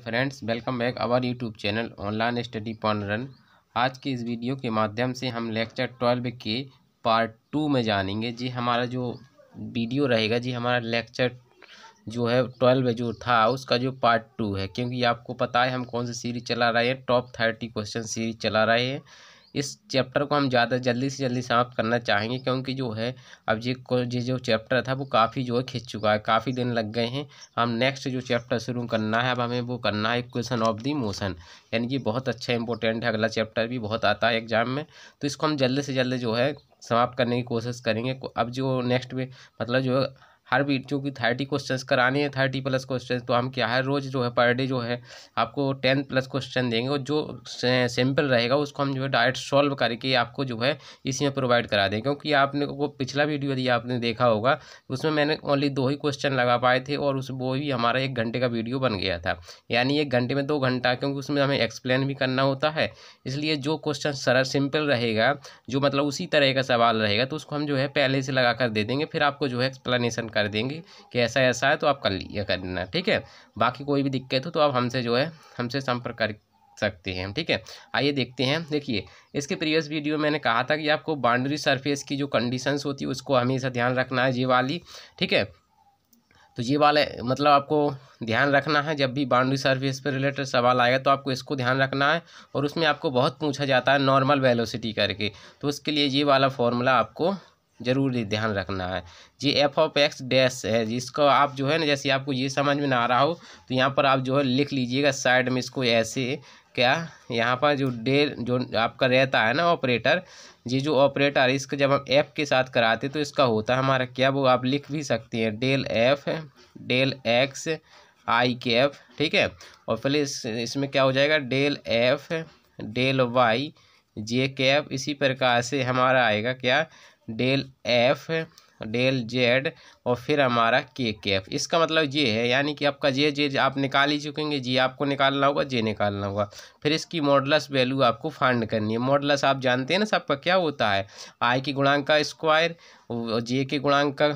friends welcome back our YouTube channel online study पॉन रन आज के इस वीडियो के माध्यम से हम लेक्चर ट्वेल्व के पार्ट टू में जानेंगे जी हमारा जो वीडियो रहेगा जी हमारा लेक्चर जो है ट्वेल्व जो था उसका जो पार्ट टू है क्योंकि आपको पता है हम कौन सी सीरीज चला रहे हैं टॉप थर्टी क्वेश्चन सीरीज चला रहे हैं इस चैप्टर को हम ज़्यादा जल्दी से जल्दी समाप्त करना चाहेंगे क्योंकि जो है अब ये ये जो चैप्टर था वो काफ़ी जो है खिंच चुका है काफ़ी दिन लग गए हैं हम नेक्स्ट जो चैप्टर शुरू करना है अब हमें वो करना है क्वेश्चन ऑफ दी मोशन यानी कि बहुत अच्छा इंपॉर्टेंट है अगला चैप्टर भी बहुत आता है एग्जाम में तो इसको हम जल्दी से जल्दी जो है समाप्त करने की कोशिश करेंगे अब जो नेक्स्ट में मतलब जो हर वीडियो की थर्टी क्वेश्चन कराने हैं थर्टी प्लस क्वेश्चन तो हम क्या है रोज़ जो है पर डे जो है आपको टेन प्लस क्वेश्चन देंगे और जो सिंपल रहेगा उसको हम जो है डायरेक्ट सॉल्व करके आपको जो है इसी में प्रोवाइड करा देंगे क्योंकि आपने को पिछला वीडियो यदि आपने देखा होगा उसमें मैंने ओनली दो ही क्वेश्चन लगा पाए थे और उस वो भी हमारा एक घंटे का वीडियो बन गया था यानी एक घंटे में दो घंटा क्योंकि उसमें हमें एक्सप्लेन भी करना होता है इसलिए जो क्वेश्चन सरल सिंपल रहेगा जो मतलब उसी तरह का सवाल रहेगा तो उसको हम जो है पहले से लगा कर दे देंगे फिर आपको जो है एक्सप्लेनेशन कर कर देंगे कि ऐसा ऐसा है तो आप कर लिया कर देना ठीक है बाकी कोई भी दिक्कत हो तो आप हमसे जो है हमसे संपर्क कर सकते हैं ठीक है आइए देखते हैं देखिए इसके प्रीवियस वीडियो में मैंने कहा था कि आपको बाउंड्री सरफेस की जो कंडीशंस होती है उसको हमेशा ध्यान रखना है ये वाली ठीक है तो ये वाले मतलब आपको ध्यान रखना है जब भी बाउंड्री सरफेस पर रिलेटेड सवाल आएगा तो आपको इसको ध्यान रखना है और उसमें आपको बहुत पूछा जाता है नॉर्मल वेलोसिटी करके तो उसके लिए ये वाला फॉर्मूला आपको ज़रूर ध्यान रखना है जी एफ ऑफ एक्स डैश है जिसको आप जो है ना जैसे आपको ये समझ में ना आ रहा हो तो यहाँ पर आप जो है लिख लीजिएगा साइड में इसको ऐसे क्या यहाँ पर जो डे जो आपका रहता है ना ऑपरेटर ये जो ऑपरेटर इसका जब हम एफ़ के साथ कराते तो इसका होता है हमारा क्या वो आप लिख भी सकते हैं del F del X I के एफ ठीक है और पहले इस इसमें क्या हो जाएगा del F del Y J के एफ़ इसी प्रकार से हमारा आएगा क्या डेल एफ डेल जेड और फिर हमारा के के एफ इसका मतलब ये है यानी कि आपका जे जे आप निकाल ही चुकेंगे जी आपको निकालना होगा जे निकालना होगा फिर इसकी मॉडलस वैल्यू आपको फाइंड करनी है मॉडलस आप जानते हैं ना सबका क्या होता है आई के गुणांक का स्क्वायर जे के गुणांक का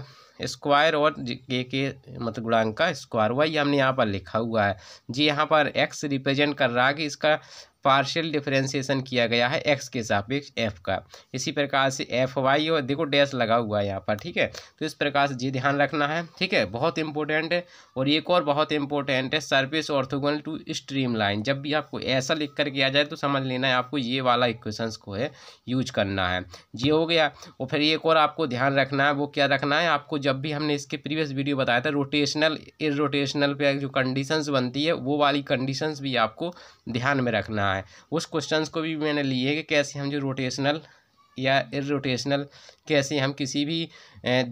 स्क्वायर और के के मतलब गुणांक का स्क्वायर वही हमने यहाँ पर लिखा हुआ है जी यहाँ पर एक्स रिप्रेजेंट कर रहा है कि इसका पार्शियल डिफरेंशिएशन किया गया है एक्स के सापेक्ष एफ का इसी प्रकार से एफ वाई और देखो डैश लगा हुआ है यहाँ पर ठीक है तो इस प्रकार से ये ध्यान रखना है ठीक है बहुत इंपॉर्टेंट है और एक और बहुत इंपॉर्टेंट है surface orthogonal to streamline जब भी आपको ऐसा लिख करके आ जाए तो समझ लेना है आपको ये वाला इक्वेशंस को है यूज करना है ये हो गया और फिर एक और आपको ध्यान रखना है वो क्या रखना है आपको जब भी हमने इसके प्रीवियस वीडियो बताया था रोटेशनल रोटेशनल पे जो कंडीशंस बनती है वो वाली कंडीशन भी आपको ध्यान में रखना है है उस क्वेश्चन को भी मैंने लिए कि कैसे हम जो रोटेशनल या इोटेशनल कैसे हम किसी भी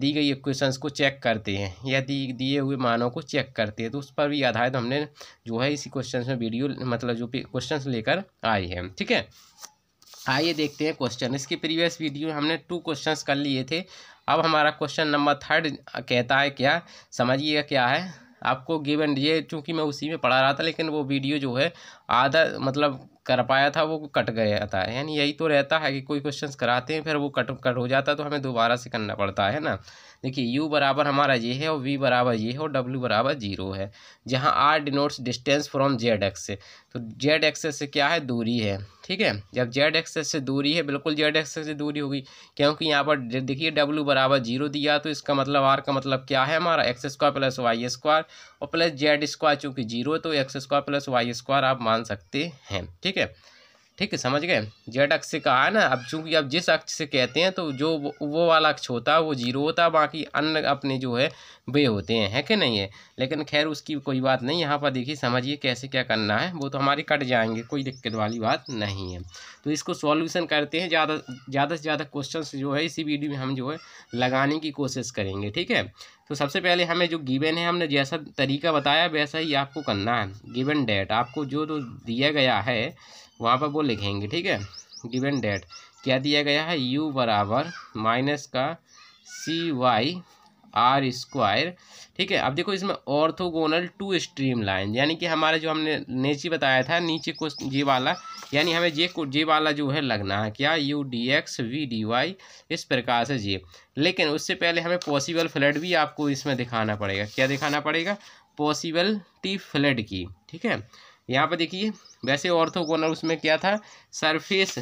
दी गई क्वेश्चन को चेक करते हैं या दी दिए हुए मानों को चेक करते हैं तो उस पर भी आधारित हमने जो है इसी क्वेश्चन में वीडियो मतलब जो क्वेश्चन लेकर आए हैं ठीक है आइए देखते हैं क्वेश्चन इसके प्रीवियस वीडियो में हमने टू क्वेश्चंस कर लिए थे अब हमारा क्वेश्चन नंबर थर्ड कहता है क्या समझिएगा क्या है आपको गिवन ये चूँकि मैं उसी में पढ़ा रहा था लेकिन वो वीडियो जो है आधा मतलब कर पाया था वो कट गया था यानी यही तो रहता है कि कोई क्वेश्चन कराते हैं फिर वो कट कट हो जाता है तो हमें दोबारा से करना पड़ता है ना देखिए u बराबर हमारा ये है और v बराबर ये है और w बराबर जीरो है जहाँ r denotes distance from Z axis तो जेड एक्सेस से क्या है दूरी है ठीक है जब जेड एक्सेस से दूरी है बिल्कुल जेड एक्स से दूरी होगी क्योंकि यहाँ पर देखिए w बराबर जीरो दिया तो इसका मतलब r का मतलब क्या है हमारा X square plus Y square और प्लस जेड स्क्वायर चूँकि जीरो तो x square plus Y square आप मान सकते हैं ठीक है ठीक है समझ गए जेड अक्ष से कहा है ना अब चूंकि अब जिस अक्ष से कहते हैं तो जो वो वाला अक्ष होता है वो जीरो होता है बाकी अन्य अपने जो है वे होते हैं है कि नहीं है लेकिन खैर उसकी कोई बात नहीं यहाँ पर देखिए समझिए कैसे क्या करना है वो तो हमारे कट जाएंगे कोई दिक्कत वाली बात नहीं है तो इसको सॉल्यूशन करते हैं ज़्यादा ज़्यादा से ज़्यादा क्वेश्चन जो है इसी वीडियो में हम जो है लगाने की कोशिश करेंगे ठीक है तो सबसे पहले हमें जो गिवन है हमने जैसा तरीका बताया वैसा ही आपको करना है गिवन डेट आपको जो तो दिया गया है वहाँ पर वो लिखेंगे ठीक है गिवन डेट क्या दिया गया है u बराबर माइनस का सी वाई आर स्क्वायर ठीक है अब देखो इसमें ऑर्थोगोनल टू स्ट्रीम लाइन यानी कि हमारा जो हमने नीचे बताया था नीचे को जे वाला यानी हमें जे को जे वाला जो है लगना है क्या U D X V D Y इस प्रकार से जे लेकिन उससे पहले हमें पॉसिबल फ्लड भी आपको इसमें दिखाना पड़ेगा क्या दिखाना पड़ेगा पॉसिबल टी फ्लड की ठीक है यहाँ पर देखिए वैसे ऑर्थोगोनल उसमें क्या था सरफेस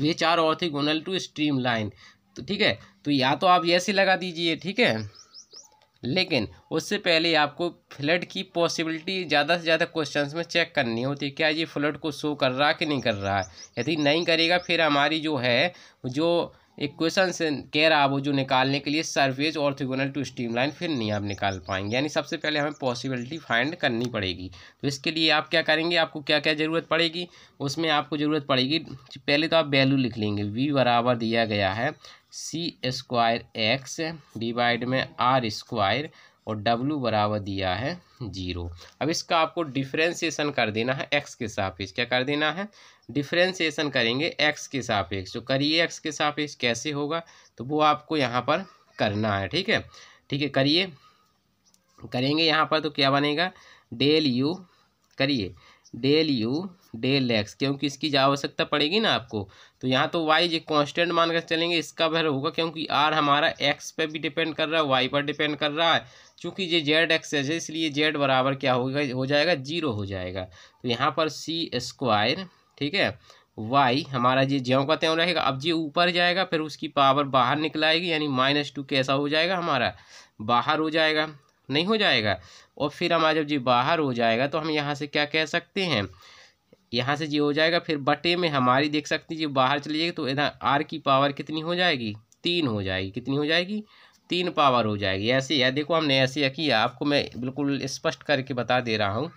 वे चार ऑर्थोगोनल टू स्ट्रीम लाइन तो ठीक है तो या तो आप ऐसे लगा दीजिए ठीक है लेकिन उससे पहले आपको फ्लड की पॉसिबिलिटी ज़्यादा से ज़्यादा क्वेश्चंस में चेक करनी होती है क्या ये फ्लड को शो कर रहा है कि नहीं कर रहा है यदि नहीं करेगा फिर हमारी जो है जो एक क्वेश्चन कह रहा वो जो निकालने के लिए और ऑर्थोगोनल टू स्ट्रीमलाइन फिर नहीं आप निकाल पाएंगे यानी सबसे पहले हमें पॉसिबिलिटी फाइंड करनी पड़ेगी तो इसके लिए आप क्या करेंगे आपको क्या क्या ज़रूरत पड़ेगी उसमें आपको ज़रूरत पड़ेगी पहले तो आप वैल्यू लिख लेंगे वी बराबर दिया गया है सी स्क्वायर एक्स डिवाइड में आर स्क्वायर और डब्लू बराबर दिया है जीरो अब इसका आपको डिफ्रेंसिएशन कर देना है एक्स के सापेक्ष क्या कर देना है डिफ्रेंसीसन करेंगे एक्स के सापेक्ष तो करिए एक्स के सापेक्ष कैसे होगा तो वो आपको यहाँ पर करना है ठीक है ठीक है करिए करेंगे यहाँ पर तो क्या बनेगा डेल यू करिए डेल यू डेल एक्स क्योंकि इसकी आवश्यकता पड़ेगी ना आपको तो यहाँ तो वाई जो कांस्टेंट मानकर चलेंगे इसका भर होगा क्योंकि आर हमारा एक्स पे भी डिपेंड कर रहा है वाई पर डिपेंड कर रहा है चूँकि ये जेड एक्स है इसलिए जेड बराबर क्या होगा हो जाएगा जीरो हो जाएगा तो यहाँ पर सी स्क्वायर ठीक है वाई हमारा ये ज्यों का त्यों रहेगा अब ये ऊपर जाएगा फिर उसकी पावर बाहर निकल आएगी यानी माइनस टू कैसा हो जाएगा हमारा बाहर हो जाएगा नहीं हो जाएगा और फिर हमारा जब जी बाहर हो जाएगा तो हम यहाँ से क्या कह सकते हैं यहाँ से जी हो जाएगा फिर बटे में हमारी देख सकते हैं जी बाहर चली जाएगी तो इधर आर की पावर कितनी हो जाएगी तीन हो जाएगी कितनी हो जाएगी तीन पावर हो जाएगी ऐसे या देखो हमने ऐसे किया आपको मैं बिल्कुल स्पष्ट करके बता दे रहा हूँ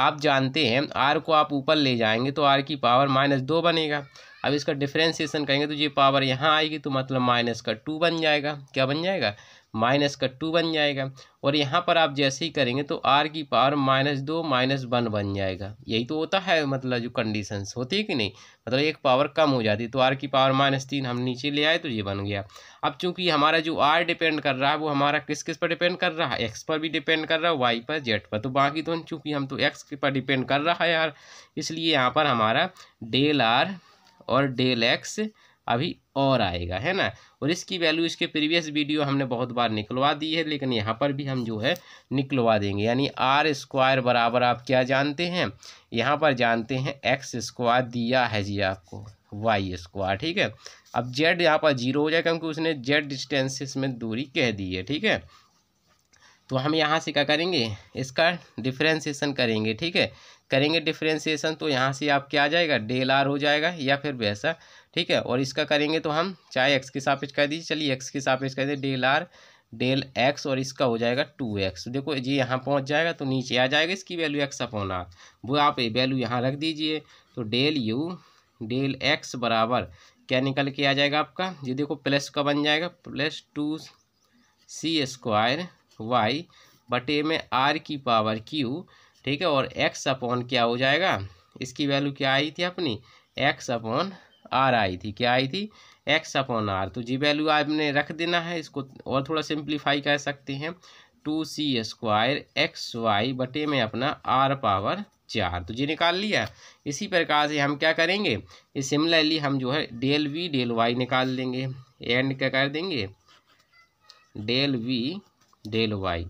आप जानते हैं आर को आप ऊपर ले जाएंगे तो आर की पावर माइनस दो बनेगा अब इसका डिफ्रेंसिएसन करेंगे तो ये पावर यहाँ आएगी तो मतलब माइनस का टू बन जाएगा क्या बन जाएगा माइनस का टू बन जाएगा और यहाँ पर आप जैसे ही करेंगे तो आर की पावर माइनस दो माइनस वन बन जाएगा यही तो होता है मतलब जो कंडीशंस होती है कि नहीं मतलब एक पावर कम हो जाती है तो आर की पावर माइनस तीन हम नीचे ले आए तो ये बन गया अब चूंकि हमारा जो आर डिपेंड कर रहा है वो हमारा किस किस पर डिपेंड कर रहा है एक्स पर भी डिपेंड कर रहा है वाई पर जेड पर तो बाकी तो चूँकि हम तो एक्स पर डिपेंड कर रहा है यार इसलिए यहाँ पर हमारा डेल आर और डेल एक्स अभी और आएगा है ना और इसकी वैल्यू इसके प्रीवियस वीडियो हमने बहुत बार निकलवा दी है लेकिन यहाँ पर भी हम जो है निकलवा देंगे यानी आर स्क्वायर बराबर आप क्या जानते हैं यहाँ पर जानते हैं एक्स स्क्वायर दिया है जी आपको वाई स्क्वायर ठीक है अब जेड यहाँ पर जीरो हो जाए क्योंकि उसने जेड डिस्टेंस में दूरी कह दी है ठीक है तो हम यहाँ से क्या करेंगे इसका डिफ्रेंसीसन करेंगे ठीक है करेंगे डिफ्रेंसीसन तो यहाँ से आप क्या आ जाएगा डेल आर हो जाएगा या फिर वैसा ठीक है और इसका करेंगे तो हम चाहे एक्स के सापेक्ष कर दीजिए चलिए एक्स के सापेक्ष कर दीजिए डेल आर डेल एक्स और इसका हो जाएगा टू एक्स देखो ये यहाँ पहुँच जाएगा तो नीचे आ जाएगा इसकी वैल्यू एक्स अपन आर वो आप वैल्यू यहाँ रख दीजिए तो डेल यू डेल एक्स बराबर क्या निकल के आ जाएगा आपका ये देखो प्लस का बन जाएगा plus two C square Y बटे में आर की पावर क्यू ठीक है और एक्स अपॉन क्या हो जाएगा इसकी वैल्यू क्या आई थी अपनी एक्स अपॉन आर आई थी क्या आई थी एक्स अपॉन आर तो जी वैल्यू आपने रख देना है इसको और थोड़ा सिंप्लीफाई कर सकते हैं two C square X Y बटे में अपना आर पावर चार तो जी निकाल लिया इसी प्रकार से हम क्या करेंगे ये सिमिलरली हम जो है डेल वी डेल वाई निकाल देंगे एंड क्या कर देंगे डेल वी डेल वाई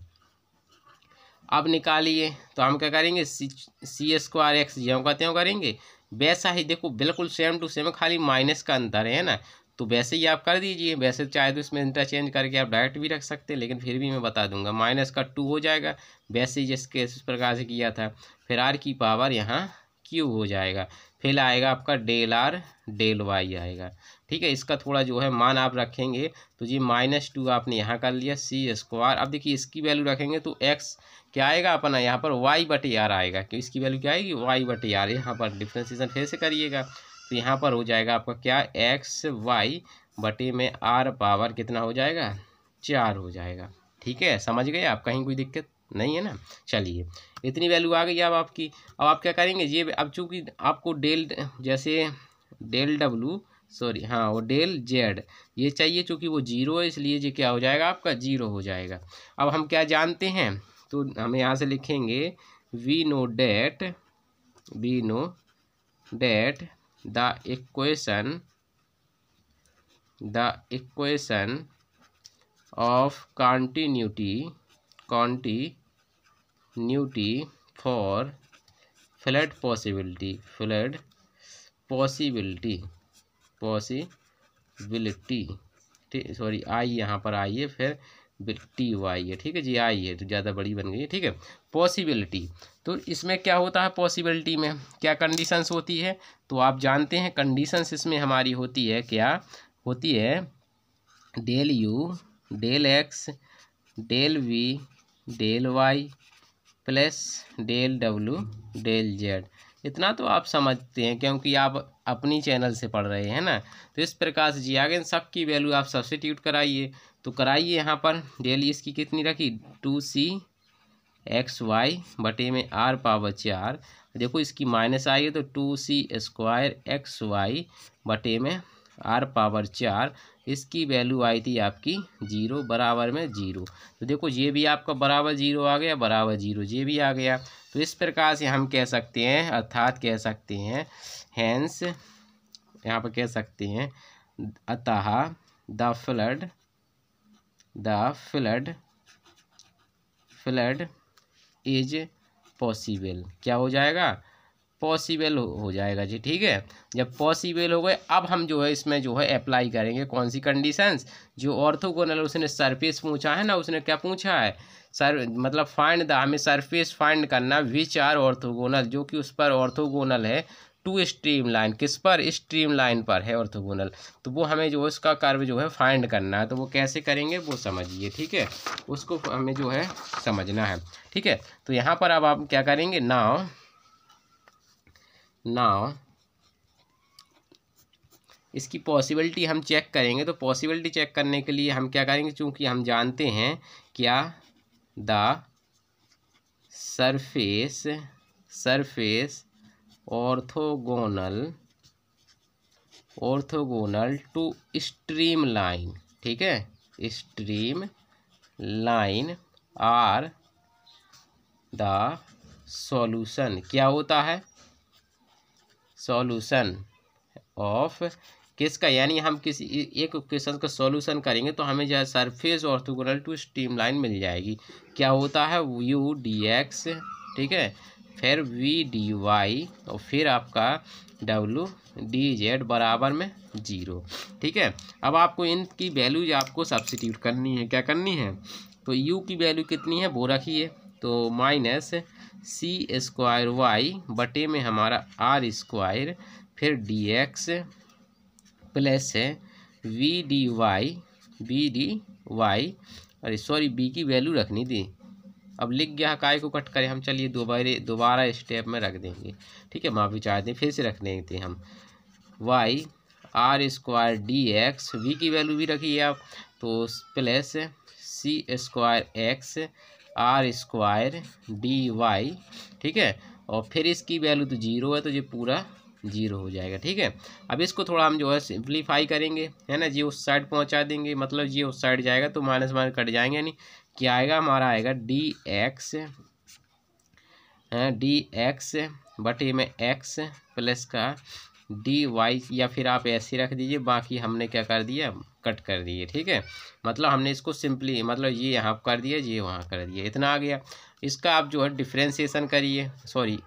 अब निकालिए तो हम क्या करेंगे सी सी स्क्वायर एक्स ज्यों का त्यों करेंगे वैसा ही देखो बिल्कुल सेम टू सेम खाली माइनस का अंतर है ना तो वैसे ही आप कर दीजिए वैसे चाहे तो इसमें इंटरचेंज करके आप डायरेक्ट भी रख सकते हैं लेकिन फिर भी मैं बता दूंगा माइनस का टू हो जाएगा वैसे ही जिसके इस प्रकार से किया था फिर आर की पावर यहाँ क्यू हो जाएगा फिर आएगा आपका डेल आर डेल वाई आएगा ठीक है इसका थोड़ा जो है मान आप रखेंगे तो जी माइनस टू आपने यहाँ कर लिया सी स्क्वायर अब देखिए इसकी वैल्यू रखेंगे तो एक्स क्या आएगा अपना यहाँ पर वाई बटे आर आएगा कि इसकी वैल्यू क्या आएगी वाई बटे आर यहाँ पर डिफ्रेंसीसन फिर से करिएगा तो यहाँ पर हो जाएगा आपका क्या एक्स वाई बटे में आर पावर कितना हो जाएगा चार हो जाएगा ठीक है समझ गए आप कहीं कोई दिक्कत नहीं है ना चलिए इतनी वैल्यू आ गई अब आपकी अब आप क्या करेंगे ये अब चूँकि आपको डेल जैसे डेल डब्लू सॉरी हाँ वो डेल जेड ये चाहिए चूँकि वो जीरो है इसलिए ये क्या हो जाएगा आपका जीरो हो जाएगा अब हम क्या जानते हैं तो हम यहाँ से लिखेंगे we know that we know that the equation the equation of continuity continuity for fluid possibility fluid possibility possibility ठीक सॉरी आई यहाँ पर आइए फिर टी वाई है ठीक है जी आई है तो ज़्यादा बड़ी बन गई है ठीक है पॉसिबिलिटी तो इसमें क्या होता है पॉसिबिलिटी में क्या कंडीशंस होती है तो आप जानते हैं कंडीशंस इसमें हमारी होती है क्या होती है del you del X del we del Y plus del W del Z इतना तो आप समझते हैं क्योंकि आप अपनी चैनल से पढ़ रहे हैं ना तो इस प्रकार से जी आगे इन सब की वैल्यू आप सब्सिट्यूट कराइए तो कराइए यहाँ पर डेली इसकी कितनी रखी टू सी एक्स वाई बटे में आर पावर चार देखो इसकी माइनस आई है तो two C square X Y बटे में आर पावर चार इसकी वैल्यू आई थी आपकी जीरो बराबर में जीरो तो देखो ये भी आपका बराबर जीरो आ गया बराबर जीरो ये भी आ गया तो इस प्रकार से हम कह सकते हैं अर्थात कह सकते हैं हैंस यहाँ पर कह सकते हैं अतः the fluid the flood flood is possible क्या हो जाएगा पॉसिबल हो जाएगा जी ठीक है जब पॉसिबल हो गए अब हम जो है इसमें जो है अप्लाई करेंगे कौन सी कंडीशंस जो ऑर्थोगोनल उसने सरफेस पूछा है ना उसने क्या पूछा है सर मतलब फाइंड द हमें सरफेस फाइंड करना विच आर ऑर्थोगोनल जो कि उस पर ऑर्थोगोनल है टू स्ट्रीम लाइन किस पर स्ट्रीम लाइन पर है ऑर्थोगोनल तो वो हमें जो है उसका कर्व जो है फाइंड करना है तो वो कैसे करेंगे वो समझिए ठीक है उसको हमें जो है समझना है ठीक है तो यहाँ पर अब आप क्या करेंगे नाव नाव इसकी पॉसिबिलिटी हम चेक करेंगे तो पॉसिबिलिटी चेक करने के लिए हम क्या करेंगे चूँकि हम जानते हैं क्या the surface surface orthogonal orthogonal to streamline ठीक है streamline are the solution क्या होता है सॉल्यूशन ऑफ किसका यानी हम किसी एक क्वेश्चन का सॉल्यूशन करेंगे तो हमें जो है surface orthogonal to streamline मिल जाएगी क्या होता है यू डी एक्स ठीक है फिर वी डी वाई और फिर आपका डब्लू डी जेड बराबर में जीरो ठीक है अब आपको इनकी वैल्यूज आपको सब्सिट्यूट करनी है क्या करनी है तो यू की वैल्यू कितनी है वो रखिए तो माइनस सी स्क्वायर वाई बटे में हमारा आर स्क्वायर फिर डी एक्स प्लस है V D Y B D Y अरे सॉरी बी की वैल्यू रखनी थी अब लिख गया काय को कट करें हम चलिए दोबारे दोबारा स्टेप में रख देंगे ठीक है माफ़ी चाहते हैं फिर से रख देंगे हम Y R square D X V की वैल्यू भी रखिए आप तो plus C square X R square D Y ठीक है और फिर इसकी वैल्यू तो जीरो है तो ये पूरा जीरो हो जाएगा ठीक है अब इसको थोड़ा हम जो है सिंप्लीफाई करेंगे है ना जी उस साइड पहुंचा देंगे मतलब ये उस साइड जाएगा तो माइनस माइनस कट जाएंगे यानी क्या आएगा हमारा आएगा डी एक्स डी एक्स बटे में एक्स प्लस का डी वाई या फिर आप ऐसे रख दीजिए बाकी हमने क्या कर दिया कट कर दिए ठीक है मतलब हमने इसको सिंपली मतलब ये यहाँ कर दिया ये वहाँ कर दिया इतना आ गया इसका आप जो है डिफ्रेंसीसन करिए सॉरी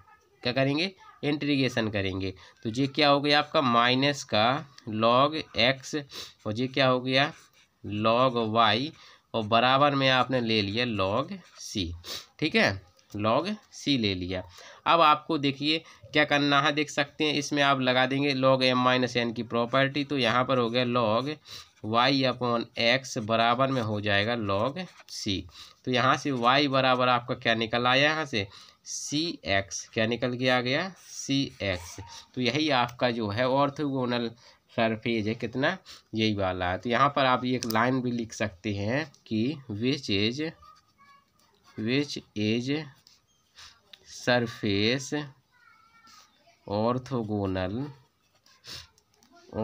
क्या करेंगे इंट्रीगेशन करेंगे तो ये क्या हो गया आपका माइनस का लॉग एक्स और ये क्या हो गया लॉग वाई और बराबर में आपने ले लिया लॉग सी ठीक है लॉग सी ले लिया अब आपको देखिए क्या करना है देख सकते हैं इसमें आप लगा देंगे लॉग एम माइनस एन की प्रॉपर्टी तो यहाँ पर हो गया लॉग वाई अपॉन एक्स बराबर में हो जाएगा लॉग सी तो यहाँ से वाई बराबर आपका क्या निकल आया यहाँ से सी एक्स क्या निकल के आ गया सी एक्स तो यही आपका जो है ऑर्थोगोनल सरफेज है कितना यही वाला है तो यहाँ पर आप एक लाइन भी लिख सकते हैं कि which is which is surface orthogonal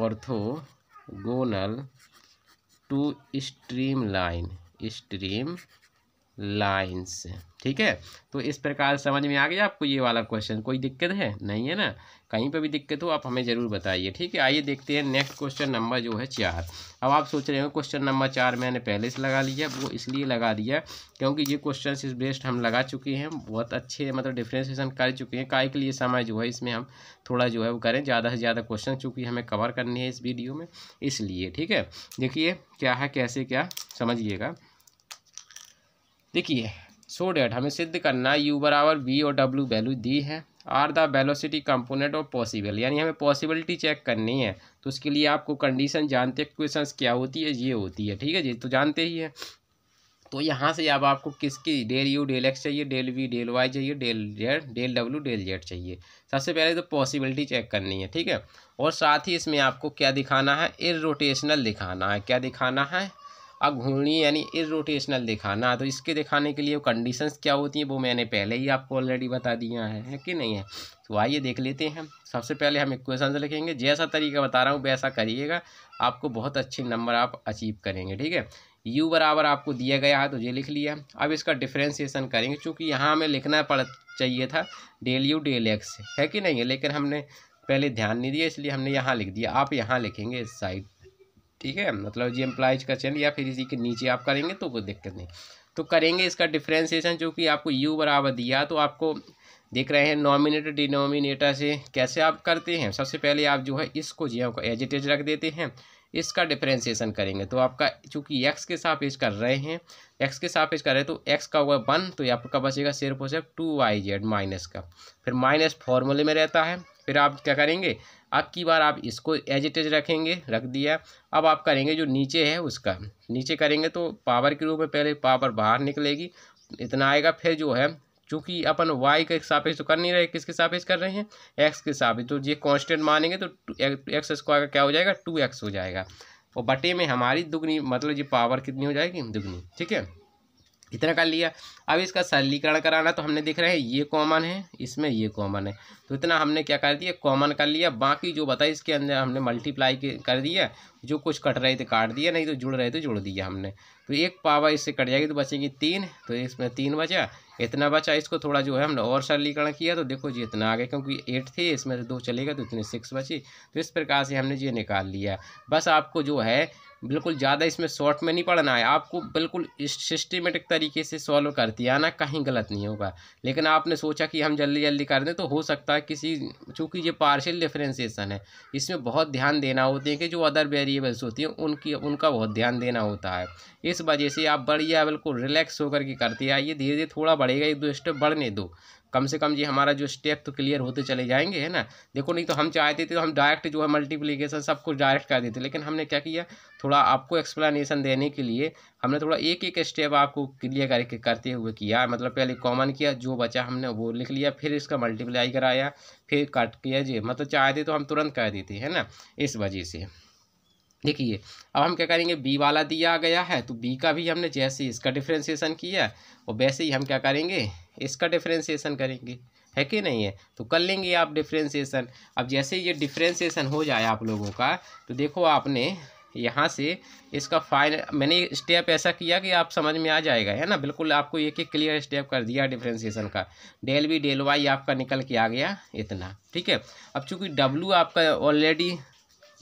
orthogonal to streamline streamlines ठीक है तो इस प्रकार समझ में आ गया आपको ये वाला क्वेश्चन कोई दिक्कत है नहीं है ना कहीं पर भी दिक्कत हो आप हमें ज़रूर बताइए ठीक है आइए देखते हैं नेक्स्ट क्वेश्चन नंबर जो है चार अब आप सोच रहे हो क्वेश्चन नंबर चार मैंने पहले से लगा लिया वो इसलिए लगा दिया क्योंकि ये क्वेश्चन इस बेस्ट हम लगा चुके हैं बहुत अच्छे मतलब डिफ्रेंसिएशन कर चुके हैं काय के लिए समय जो है इसमें हम थोड़ा जो है वो करें ज़्यादा से ज़्यादा क्वेश्चन चूँकि हमें कवर करनी है इस वीडियो में इसलिए ठीक है देखिए क्या है कैसे क्या समझिएगा देखिए सो डेट हमें सिद्ध करना है यू बराबर वी और डब्ल्यू वैल्यू दी है आर द वेलोसिटी कंपोनेंट और पॉसिबल यानी हमें पॉसिबिलिटी चेक करनी है तो उसके लिए आपको कंडीशन जानते क्वेश्चन क्या होती है ये होती है ठीक है जी तो जानते ही है तो यहाँ से अब आपको किसकी डेल यू डेल एक्स चाहिए डेल वी डेल वाई चाहिए del Z del W del Z चाहिए सबसे पहले तो पॉसिबिलिटी चेक करनी है ठीक है और साथ ही इसमें आपको क्या दिखाना है इरोटेशनल दिखाना है क्या दिखाना है अघूर्णी यानी इरोटेशनल दिखाना तो इसके दिखाने के लिए कंडीशंस क्या होती हैं वो मैंने पहले ही आपको ऑलरेडी बता दिया है, है कि नहीं है तो आइए देख लेते हैं सबसे पहले हम इक्वेशन लिखेंगे जैसा तरीका बता रहा हूँ वैसा करिएगा आपको बहुत अच्छे नंबर आप अचीव करेंगे ठीक है यू बराबर आपको दिया गया है तो ये लिख लिया अब इसका डिफ्रेंसीसन करेंगे चूँकि यहाँ हमें लिखना पड़ चाहिए था डेल यू डेल एक्स है कि नहीं है लेकिन हमने पहले ध्यान नहीं दिया इसलिए हमने यहाँ लिख दिया आप यहाँ लिखेंगे इस साइड ठीक है मतलब जी एम्प्लाइज का चैनल या फिर इसी के नीचे आप करेंगे तो कोई दिक्कत नहीं तो करेंगे इसका डिफ्रेंसिएशन जो कि आपको यू बराबर दिया तो आपको देख रहे हैं नॉमिनेटर डिनोमिनेटर से कैसे आप करते हैं सबसे पहले आप जो है इसको जी आपको हाँ, एजिटेज रख देते हैं इसका डिफ्रेंसिएशन करेंगे तो आपका चूंकि एक्स के साथ पेज कर रहे हैं एक्स के साथ पेज कर रहे हैं तो एक्स का हुआ वन तो आपका बचेगा सिर्फ और सिर्फ टू वाई जेड माइनस का फिर माइनस फॉर्मूले में रहता है फिर आप क्या करेंगे अब की बार आप इसको एज इट इज रखेंगे रख दिया अब आप करेंगे जो नीचे है उसका नीचे करेंगे तो पावर के रूप में पहले पावर बाहर निकलेगी इतना आएगा फिर जो है चूँकि अपन वाई का सापेक्ष तो कर नहीं रहे किसके सापेक्ष कर रहे हैं एक्स के सापेक्ष तो ये कॉन्स्टेंट मानेंगे तो एक्स स्क्वायर का क्या हो जाएगा टू एक्स हो जाएगा और बटे में हमारी दुगनी मतलब ये पावर कितनी हो जाएगी दुगनी ठीक है इतना कर लिया अब इसका सरलीकरण कराना तो हमने देख रहे हैं ये कॉमन है इसमें ये कॉमन है तो इतना हमने क्या कर दिया कॉमन कर लिया बाकी जो बताया इसके अंदर हमने मल्टीप्लाई कर दिया जो कुछ कट रहे थे काट दिया नहीं तो जुड़ रहे थे जुड़ दिया हमने तो एक पावर इससे कट जाएगी तो बचेगी तीन तो इसमें तीन बचा इतना बचा इसको थोड़ा जो है हमने और सरलीकरण किया तो देखो जी इतना आ गया क्योंकि एट थे इसमें से दो चलेगा तो इतने सिक्स बची तो इस प्रकार से हमने ये निकाल लिया बस आपको जो है बिल्कुल ज़्यादा इसमें शॉर्ट में नहीं पढ़ना है आपको बिल्कुल सिस्टमेटिक तरीके से सॉल्व कर दिया ना कहीं गलत नहीं होगा लेकिन आपने सोचा कि हम जल्दी जल्दी कर दें तो हो सकता है किसी चूँकि ये पार्शियल डिफ्रेंसीसन है इसमें बहुत ध्यान देना होते हैं कि जो अदर वेरिएबल्स होती हैं उनकी उनका बहुत ध्यान देना होता है इस वजह से आप बढ़िया बिल्कुल रिलैक्स होकर के करते आइए धीरे धीरे थोड़ा बढ़ेगा एक दो स्टेप बढ़ने दो कम से कम जी हमारा जो स्टेप तो क्लियर होते चले जाएंगे है ना देखो नहीं तो हम चाहते थे तो हम डायरेक्ट जो है मल्टीप्लीकेशन सब कुछ डायरेक्ट कर देते लेकिन हमने क्या किया थोड़ा आपको एक्सप्लेनेशन देने के लिए हमने थोड़ा एक एक स्टेप आपको क्लियर करके करते हुए किया मतलब पहले कॉमन किया जो बचा हमने वो लिख लिया फिर इसका मल्टीप्लाई कराया फिर कट किया जी मतलब चाहते तो हम तुरंत कर देते है ना इस वजह से देखिए अब हम क्या करेंगे बी वाला दिया गया है तो बी का भी हमने जैसे इसका डिफ्रेंसीसन किया और वैसे ही हम क्या करेंगे इसका डिफ्रेंसीसन करेंगे है कि नहीं है तो कर लेंगे आप डिफ्रेंसीसन अब जैसे ये डिफ्रेंसिएशन हो जाए आप लोगों का तो देखो आपने यहाँ से इसका फाइनल मैंने स्टेप ऐसा किया कि आप समझ में आ जाएगा है ना बिल्कुल आपको एक एक क्लियर स्टेप कर दिया डिफ्रेंसीसन का डेल बी डेल वाई आपका निकल के आ गया इतना ठीक है अब चूंकि डब्लू आपका ऑलरेडी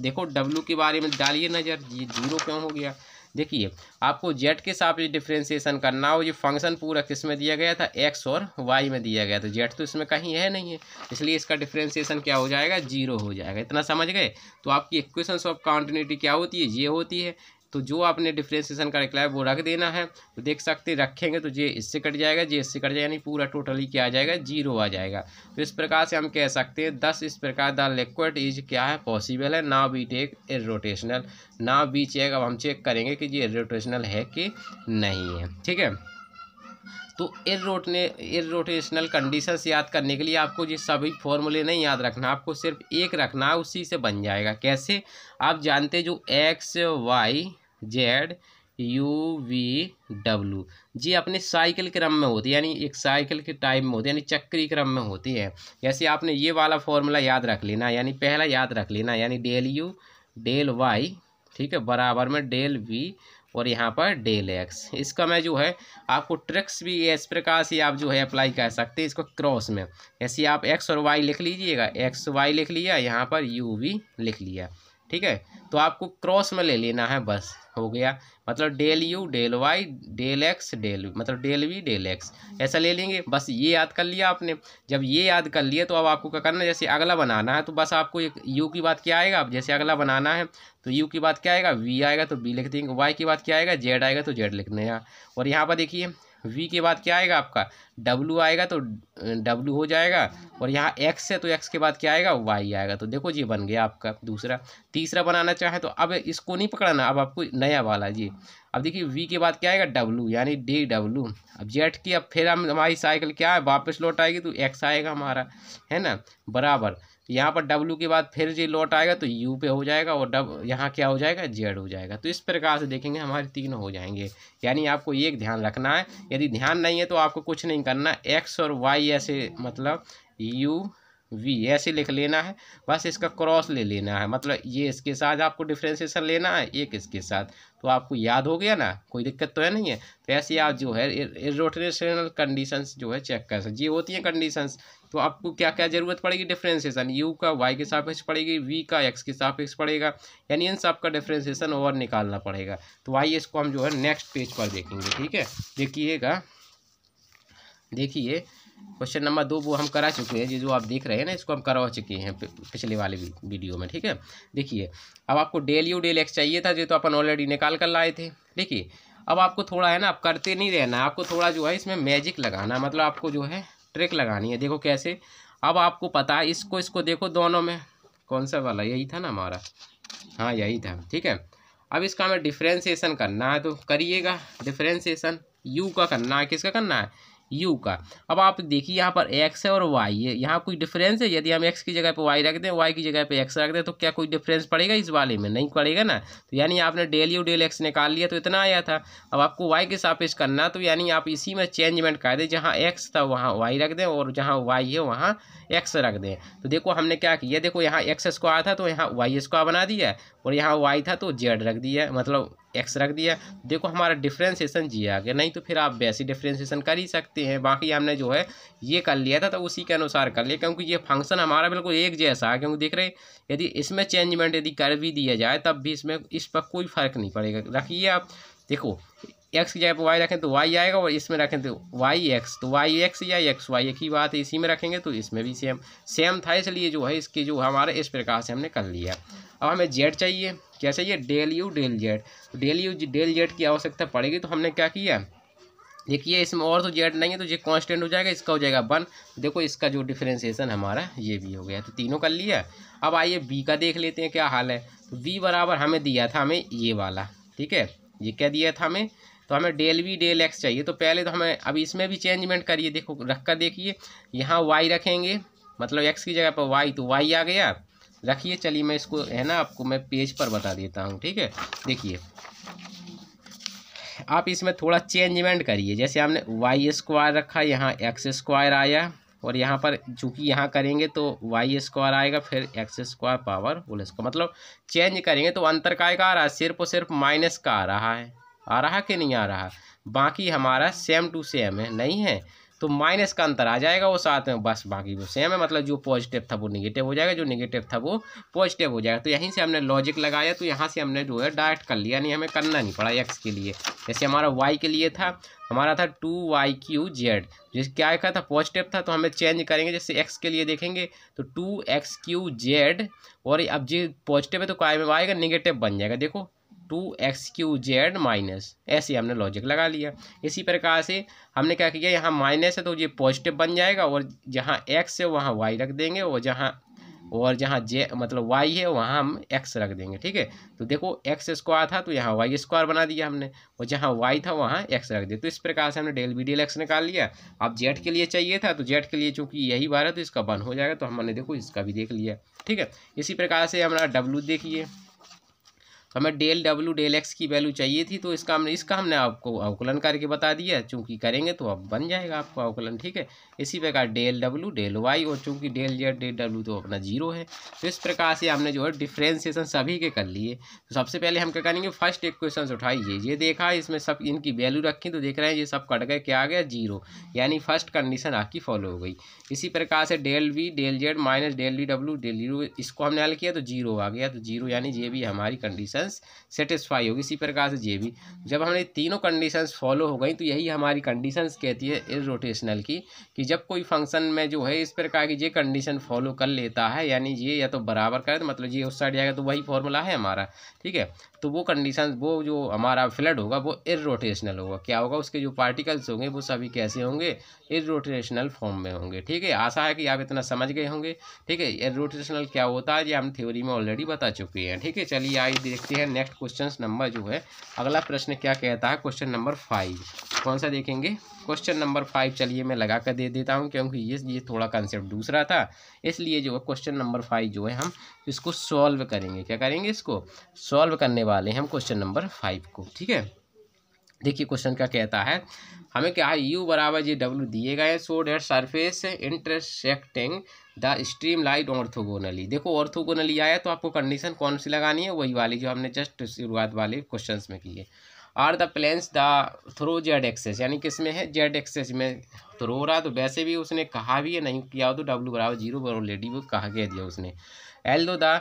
देखो डब्ल्यू के बारे में डालिए नज़र ये जीरो क्यों हो गया देखिए आपको जेड के साथ डिफ्रेंसीसन करना हो ये फंक्शन पूरा किस में दिया गया था एक्स और वाई में दिया गया था जेड तो इसमें कहीं है नहीं है इसलिए इसका डिफ्रेंसीसन क्या हो जाएगा जीरो हो जाएगा इतना समझ गए तो आपकी इक्वेशन ऑफ कॉन्टिन्यूटी क्या होती है ये होती है तो जो आपने डिफ्रेंसिएशन का निकला है वो रख देना है तो देख सकते रखेंगे तो जे इससे कट जाएगा जे इससे कट जाएगा यानी पूरा टोटली क्या आ जाएगा जीरो आ जाएगा तो इस प्रकार से हम कह सकते हैं दस इस प्रकार द लिक्विड इज क्या है पॉसिबल है ना बी टेक रोटेशनल ना बी चेक अब हम चेक करेंगे कि ये इोटेशनल है कि नहीं है ठीक है तो इर रोटेशनल कंडीशन याद करने के लिए आपको ये सभी फॉर्मूले नहीं याद रखना आपको सिर्फ एक रखना उसी से बन जाएगा कैसे आप जानते जो X Y Z U V W जी अपने साइकिल क्रम में होती है यानी एक साइकिल के टाइप में होती है यानी चक्री क्रम में होती है जैसे आपने ये वाला फॉर्मूला याद रख लेना यानी पहला याद रख लेना यानी डेल यू डेल वाई ठीक है बराबर में डेल वी और यहाँ पर डेल एक्स इसका मैं जो है आपको ट्रिक्स भी इस प्रकार से आप जो है अप्लाई कर सकते हैं इसको क्रॉस में ऐसे आप एक्स और वाई लिख लीजिएगा एक्स वाई लिख लिया यहाँ पर यू वी लिख लिया ठीक है तो आपको क्रॉस में ले लेना है बस हो गया मतलब del you del Y del X del मतलब डेल वी डेल एक्स ऐसा ले लेंगे बस ये याद कर लिया आपने जब ये याद कर लिया तो अब आपको क्या करना है जैसे अगला बनाना है तो बस आपको एक यू की बात क्या आएगा अब जैसे अगला बनाना है तो यू की बात क्या आएगा वी आएगा तो बी लिख देंगे वाई की बात क्या आएगा जेड आएगा तो जेड लिख देना और यहाँ पर देखिए वी के बाद क्या आएगा आपका डब्लू आएगा तो डब्लू हो जाएगा और यहाँ एक्स है तो एक्स के बाद क्या आएगा वाई आएगा तो देखो जी बन गया आपका दूसरा तीसरा बनाना चाहे तो अब इसको नहीं पकड़ाना अब आपको नया वाला जी अब देखिए वी के बाद क्या आएगा डब्लू यानी डी डब्लू अब जेट की अब फिर हम हमारी साइकिल क्या है वापस लौट आएगी तो एक्स आएगा हमारा है ना बराबर यहाँ पर डब्लू के बाद फिर जी लौट आएगा तो यू पे हो जाएगा और डब यहाँ क्या हो जाएगा जेड हो जाएगा तो इस प्रकार से देखेंगे हमारे तीन हो जाएंगे यानी आपको एक ध्यान रखना है यदि ध्यान नहीं है तो आपको कुछ नहीं करना एक्स और वाई ऐसे मतलब यू वी ऐसे लिख लेना है बस इसका क्रॉस ले लेना है मतलब ये इसके साथ आपको डिफ्रेंसीसन लेना है एक इसके साथ तो आपको याद हो गया ना कोई दिक्कत तो है नहीं है तो ऐसे आप जो है रोटेशनल कंडीशंस जो है चेक कर सकते ये होती हैं कंडीशंस तो आपको क्या क्या जरूरत पड़ेगी डिफ्रेंसिएशन यू का वाई के सापेक्ष पड़ेगी वी का एक्स के सापेक्ष पड़ेगा यानी इन सब का डिफ्रेंसिएशन और निकालना पड़ेगा तो आइए इसको हम जो है नेक्स्ट पेज पर देखेंगे ठीक है देखिएगा देखिए क्वेश्चन नंबर दो वो हम करा चुके हैं ये जो आप देख रहे हैं ना इसको हम करवा चुके हैं पिछले वाले वीडियो में ठीक है देखिए अब आपको डेल यू डेल एक्स चाहिए था जो तो अपन ऑलरेडी निकाल कर लाए थे देखिए अब आपको थोड़ा है ना आप करते नहीं रहना आपको थोड़ा जो है इसमें मैजिक लगाना मतलब आपको जो है ट्रिक लगानी है देखो कैसे अब आपको पता है इसको इसको देखो दोनों में कौन सा वाला यही था ना हमारा हाँ यही था ठीक है अब इसका हमें डिफ्रेंसीसन करना है तो करिएगा डिफ्रेंसीसन यू का करना है किसका करना है यू का अब आप देखिए यहाँ पर एक्स है और वाई है यहाँ कोई डिफरेंस है यदि हम एक्स की जगह पर वाई रख दें वाई की जगह पर एक्स रख दें तो क्या कोई डिफरेंस पड़ेगा इस वाले में नहीं पड़ेगा ना तो यानी आपने डेल यू डेल एक्स निकाल लिया तो इतना आया था अब आपको वाई के पेश करना तो यानी आप इसी में चेंजमेंट कर दें जहाँ एक्स था वहाँ वाई रख दें और जहाँ वाई है वहाँ एक्स रख दें तो देखो हमने क्या किया देखो यहाँ एक्स स्क्वायर था तो यहाँ वाई स्क्वायर बना दिया और यहाँ वाई था तो जेड रख दिया मतलब एक्स रख दिया देखो हमारा डिफ्रेंसीसन जी आ गया नहीं तो फिर आप वैसे डिफ्रेंसीसन कर ही सकते हैं बाकी हमने जो है ये कर लिया था तो उसी के अनुसार कर लिया क्योंकि ये फंक्शन हमारा बिल्कुल एक जैसा है क्योंकि देख रहे यदि इसमें चेंजमेंट यदि कर भी दिया जाए तब भी इसमें इस पर कोई फर्क नहीं पड़ेगा रखिए आप देखो एक्स की जगह पर वाई रखें तो वाई आएगा और इसमें रखें तो वाई एक्स तो वाई एक्स या एक्स वाई एक ही बात है इसी में रखेंगे तो इसमें भी सेम सेम था इसलिए जो है इसकी जो हमारे इस प्रकार से हमने कर लिया अब हमें जेड चाहिए क्या चाहिए डेल यू डेल जेड तो डेल यू डेल जेड की आवश्यकता पड़ेगी तो हमने क्या किया देखिए इसमें और तो जेड नहीं है तो ये कॉन्स्टेंट हो जाएगा इसका हो जाएगा वन देखो इसका जो डिफ्रेंसिएशन हमारा ये भी हो गया तो तीनों कर लिया अब आइए बी का देख लेते हैं क्या हाल है तो बी बराबर हमें दिया था हमें ये वाला ठीक है ये क्या दिया था हमें तो हमें डेल वी डेल एक्स चाहिए तो पहले तो हमें अब इसमें भी चेंजमेंट करिए देखो रख कर देखिए यहाँ वाई रखेंगे मतलब एक्स की जगह पर वाई तो वाई आ गया रखिए चलिए मैं इसको है ना आपको मैं पेज पर बता देता हूँ ठीक है देखिए आप इसमें थोड़ा चेंजमेंट करिए जैसे हमने वाई स्क्वायर रखा यहाँ एक्स स्क्वायर आया और यहाँ पर चूँकि यहाँ करेंगे तो वाई स्क्वायर आएगा फिर एक्स स्क्वायर पावर वो स्क्वायर मतलब चेंज करेंगे तो अंतर का आ रहा है सिर्फ और सिर्फ माइनस का आ रहा है आ रहा कि नहीं आ रहा बाकी हमारा सेम टू सेम है नहीं है तो माइनस का अंतर आ जाएगा वो साथ में बस बाकी वो सेम है मतलब जो पॉजिटिव था वो निगेटिव हो जाएगा जो निगेटिव था वो पॉजिटिव हो जाएगा तो यहीं से हमने लॉजिक लगाया तो यहाँ से हमने जो है डायरेक्ट कर लिया नहीं हमें करना नहीं पड़ा एक्स के लिए जैसे हमारा वाई के लिए था हमारा था टू वाई क्यू जेड जिस क्या लिखा था पॉजिटिव था तो हमें चेंज करेंगे जैसे एक्स के लिए देखेंगे तो टू एक्स क्यू जेड और अब जी पॉजिटिव है तो क्या में आएगा निगेटिव बन जाएगा देखो two X Q Z minus ऐसे हमने लॉजिक लगा लिया इसी प्रकार से हमने क्या किया यहाँ माइनस है तो ये पॉजिटिव बन जाएगा और जहाँ एक्स है वहाँ वाई रख देंगे और जहाँ और जहाँ जे मतलब वाई है वहाँ हम एक्स रख देंगे ठीक है तो देखो एक्स स्क्वायर था तो यहाँ वाई स्क्वायर बना दिया हमने और जहाँ वाई था वहाँ एक्स रख दिया तो इस प्रकार से हमने डेल बी डेल एक्स निकाल लिया अब जेड के लिए चाहिए था तो जेड के लिए चूंकि यही बार है तो इसका वन हो जाएगा तो हमने देखो इसका भी देख लिया ठीक है इसी प्रकार से हमारा डब्लू देखिए हमें डेल डब्ल्यू डेल एक्स की वैल्यू चाहिए थी तो इसका हमने इसका हमने आपको अवकलन करके बता दिया चूँकि करेंगे तो अब बन जाएगा आपको अवकलन ठीक है इसी प्रकार डेल डब्ल्यू डेल वाई और चूँकि डेल जेड डेल डब्ल्यू तो अपना जीरो है तो इस प्रकार से हमने जो है डिफ्रेंसिएसन सभी के कर लिए तो सबसे पहले हम क्या करेंगे फर्स्ट इक्वेशन उठाइए ये देखा इसमें सब इनकी वैल्यू रखी तो देख रहे हैं ये सब कट गए क्या आ गया जीरो यानी फर्स्ट कंडीशन आपकी फॉलो हो गई इसी प्रकार से del we del Z minus del D W del zero इसको हमने हल किया तो जीरो आ गया तो जीरो यानी ये भी हमारी कंडीशन कंडीशंस सेटिस्फाई होगी इसी प्रकार से ये भी जब हमने तीनों कंडीशंस फॉलो हो गई तो यही हमारी कंडीशंस कहती है इस रोटेशनल की कि जब कोई फंक्शन में जो है इस प्रकार की ये कंडीशन फॉलो कर लेता है यानी ये या तो बराबर करे तो मतलब ये उस साइड जाएगा तो वही फॉर्मूला है हमारा ठीक है तो वो कंडीशन वो जो हमारा फ्लड होगा वो इरोटेशनल होगा क्या होगा उसके जो पार्टिकल्स होंगे वो सभी कैसे होंगे इरोटेशनल फॉर्म में होंगे ठीक है आशा है कि आप इतना समझ गए होंगे ठीक है इरोटेशनल क्या होता है ये हम थ्योरी में ऑलरेडी बता चुके हैं ठीक है चलिए आइए देखते हैं नेक्स्ट क्वेश्चन नंबर जो है अगला प्रश्न क्या कहता है क्वेश्चन नंबर फाइव कौन सा देखेंगे क्वेश्चन नंबर फाइव चलिए मैं लगा कर दे देता हूँ क्योंकि ये ये थोड़ा कंसेप्ट दूसरा था इसलिए जो है क्वेश्चन नंबर फाइव जो है हम इसको सॉल्व करेंगे क्या करेंगे इसको सॉल्व करने वाले हैं हम क्वेश्चन नंबर फाइव को ठीक है देखिए क्वेश्चन क्या कहता है हमें क्या है यू बराबर जी डब्ल्यू दिए गए so that surface intersecting the streamline orthogonally देखो ऑर्थोगोनली आया तो आपको कंडीशन कौन सी लगानी है वही वाली जो हमने जस्ट शुरुआत वाले क्वेश्चंस में की है are the planes the through Z axis यानी में है जेड एक्सेस में थ्रो रहा तो वैसे भी उसने कहा भी है नहीं किया तो डब्ल्यू बराबर जीरो बरो लेडी वो कहा कह दिया उसने although the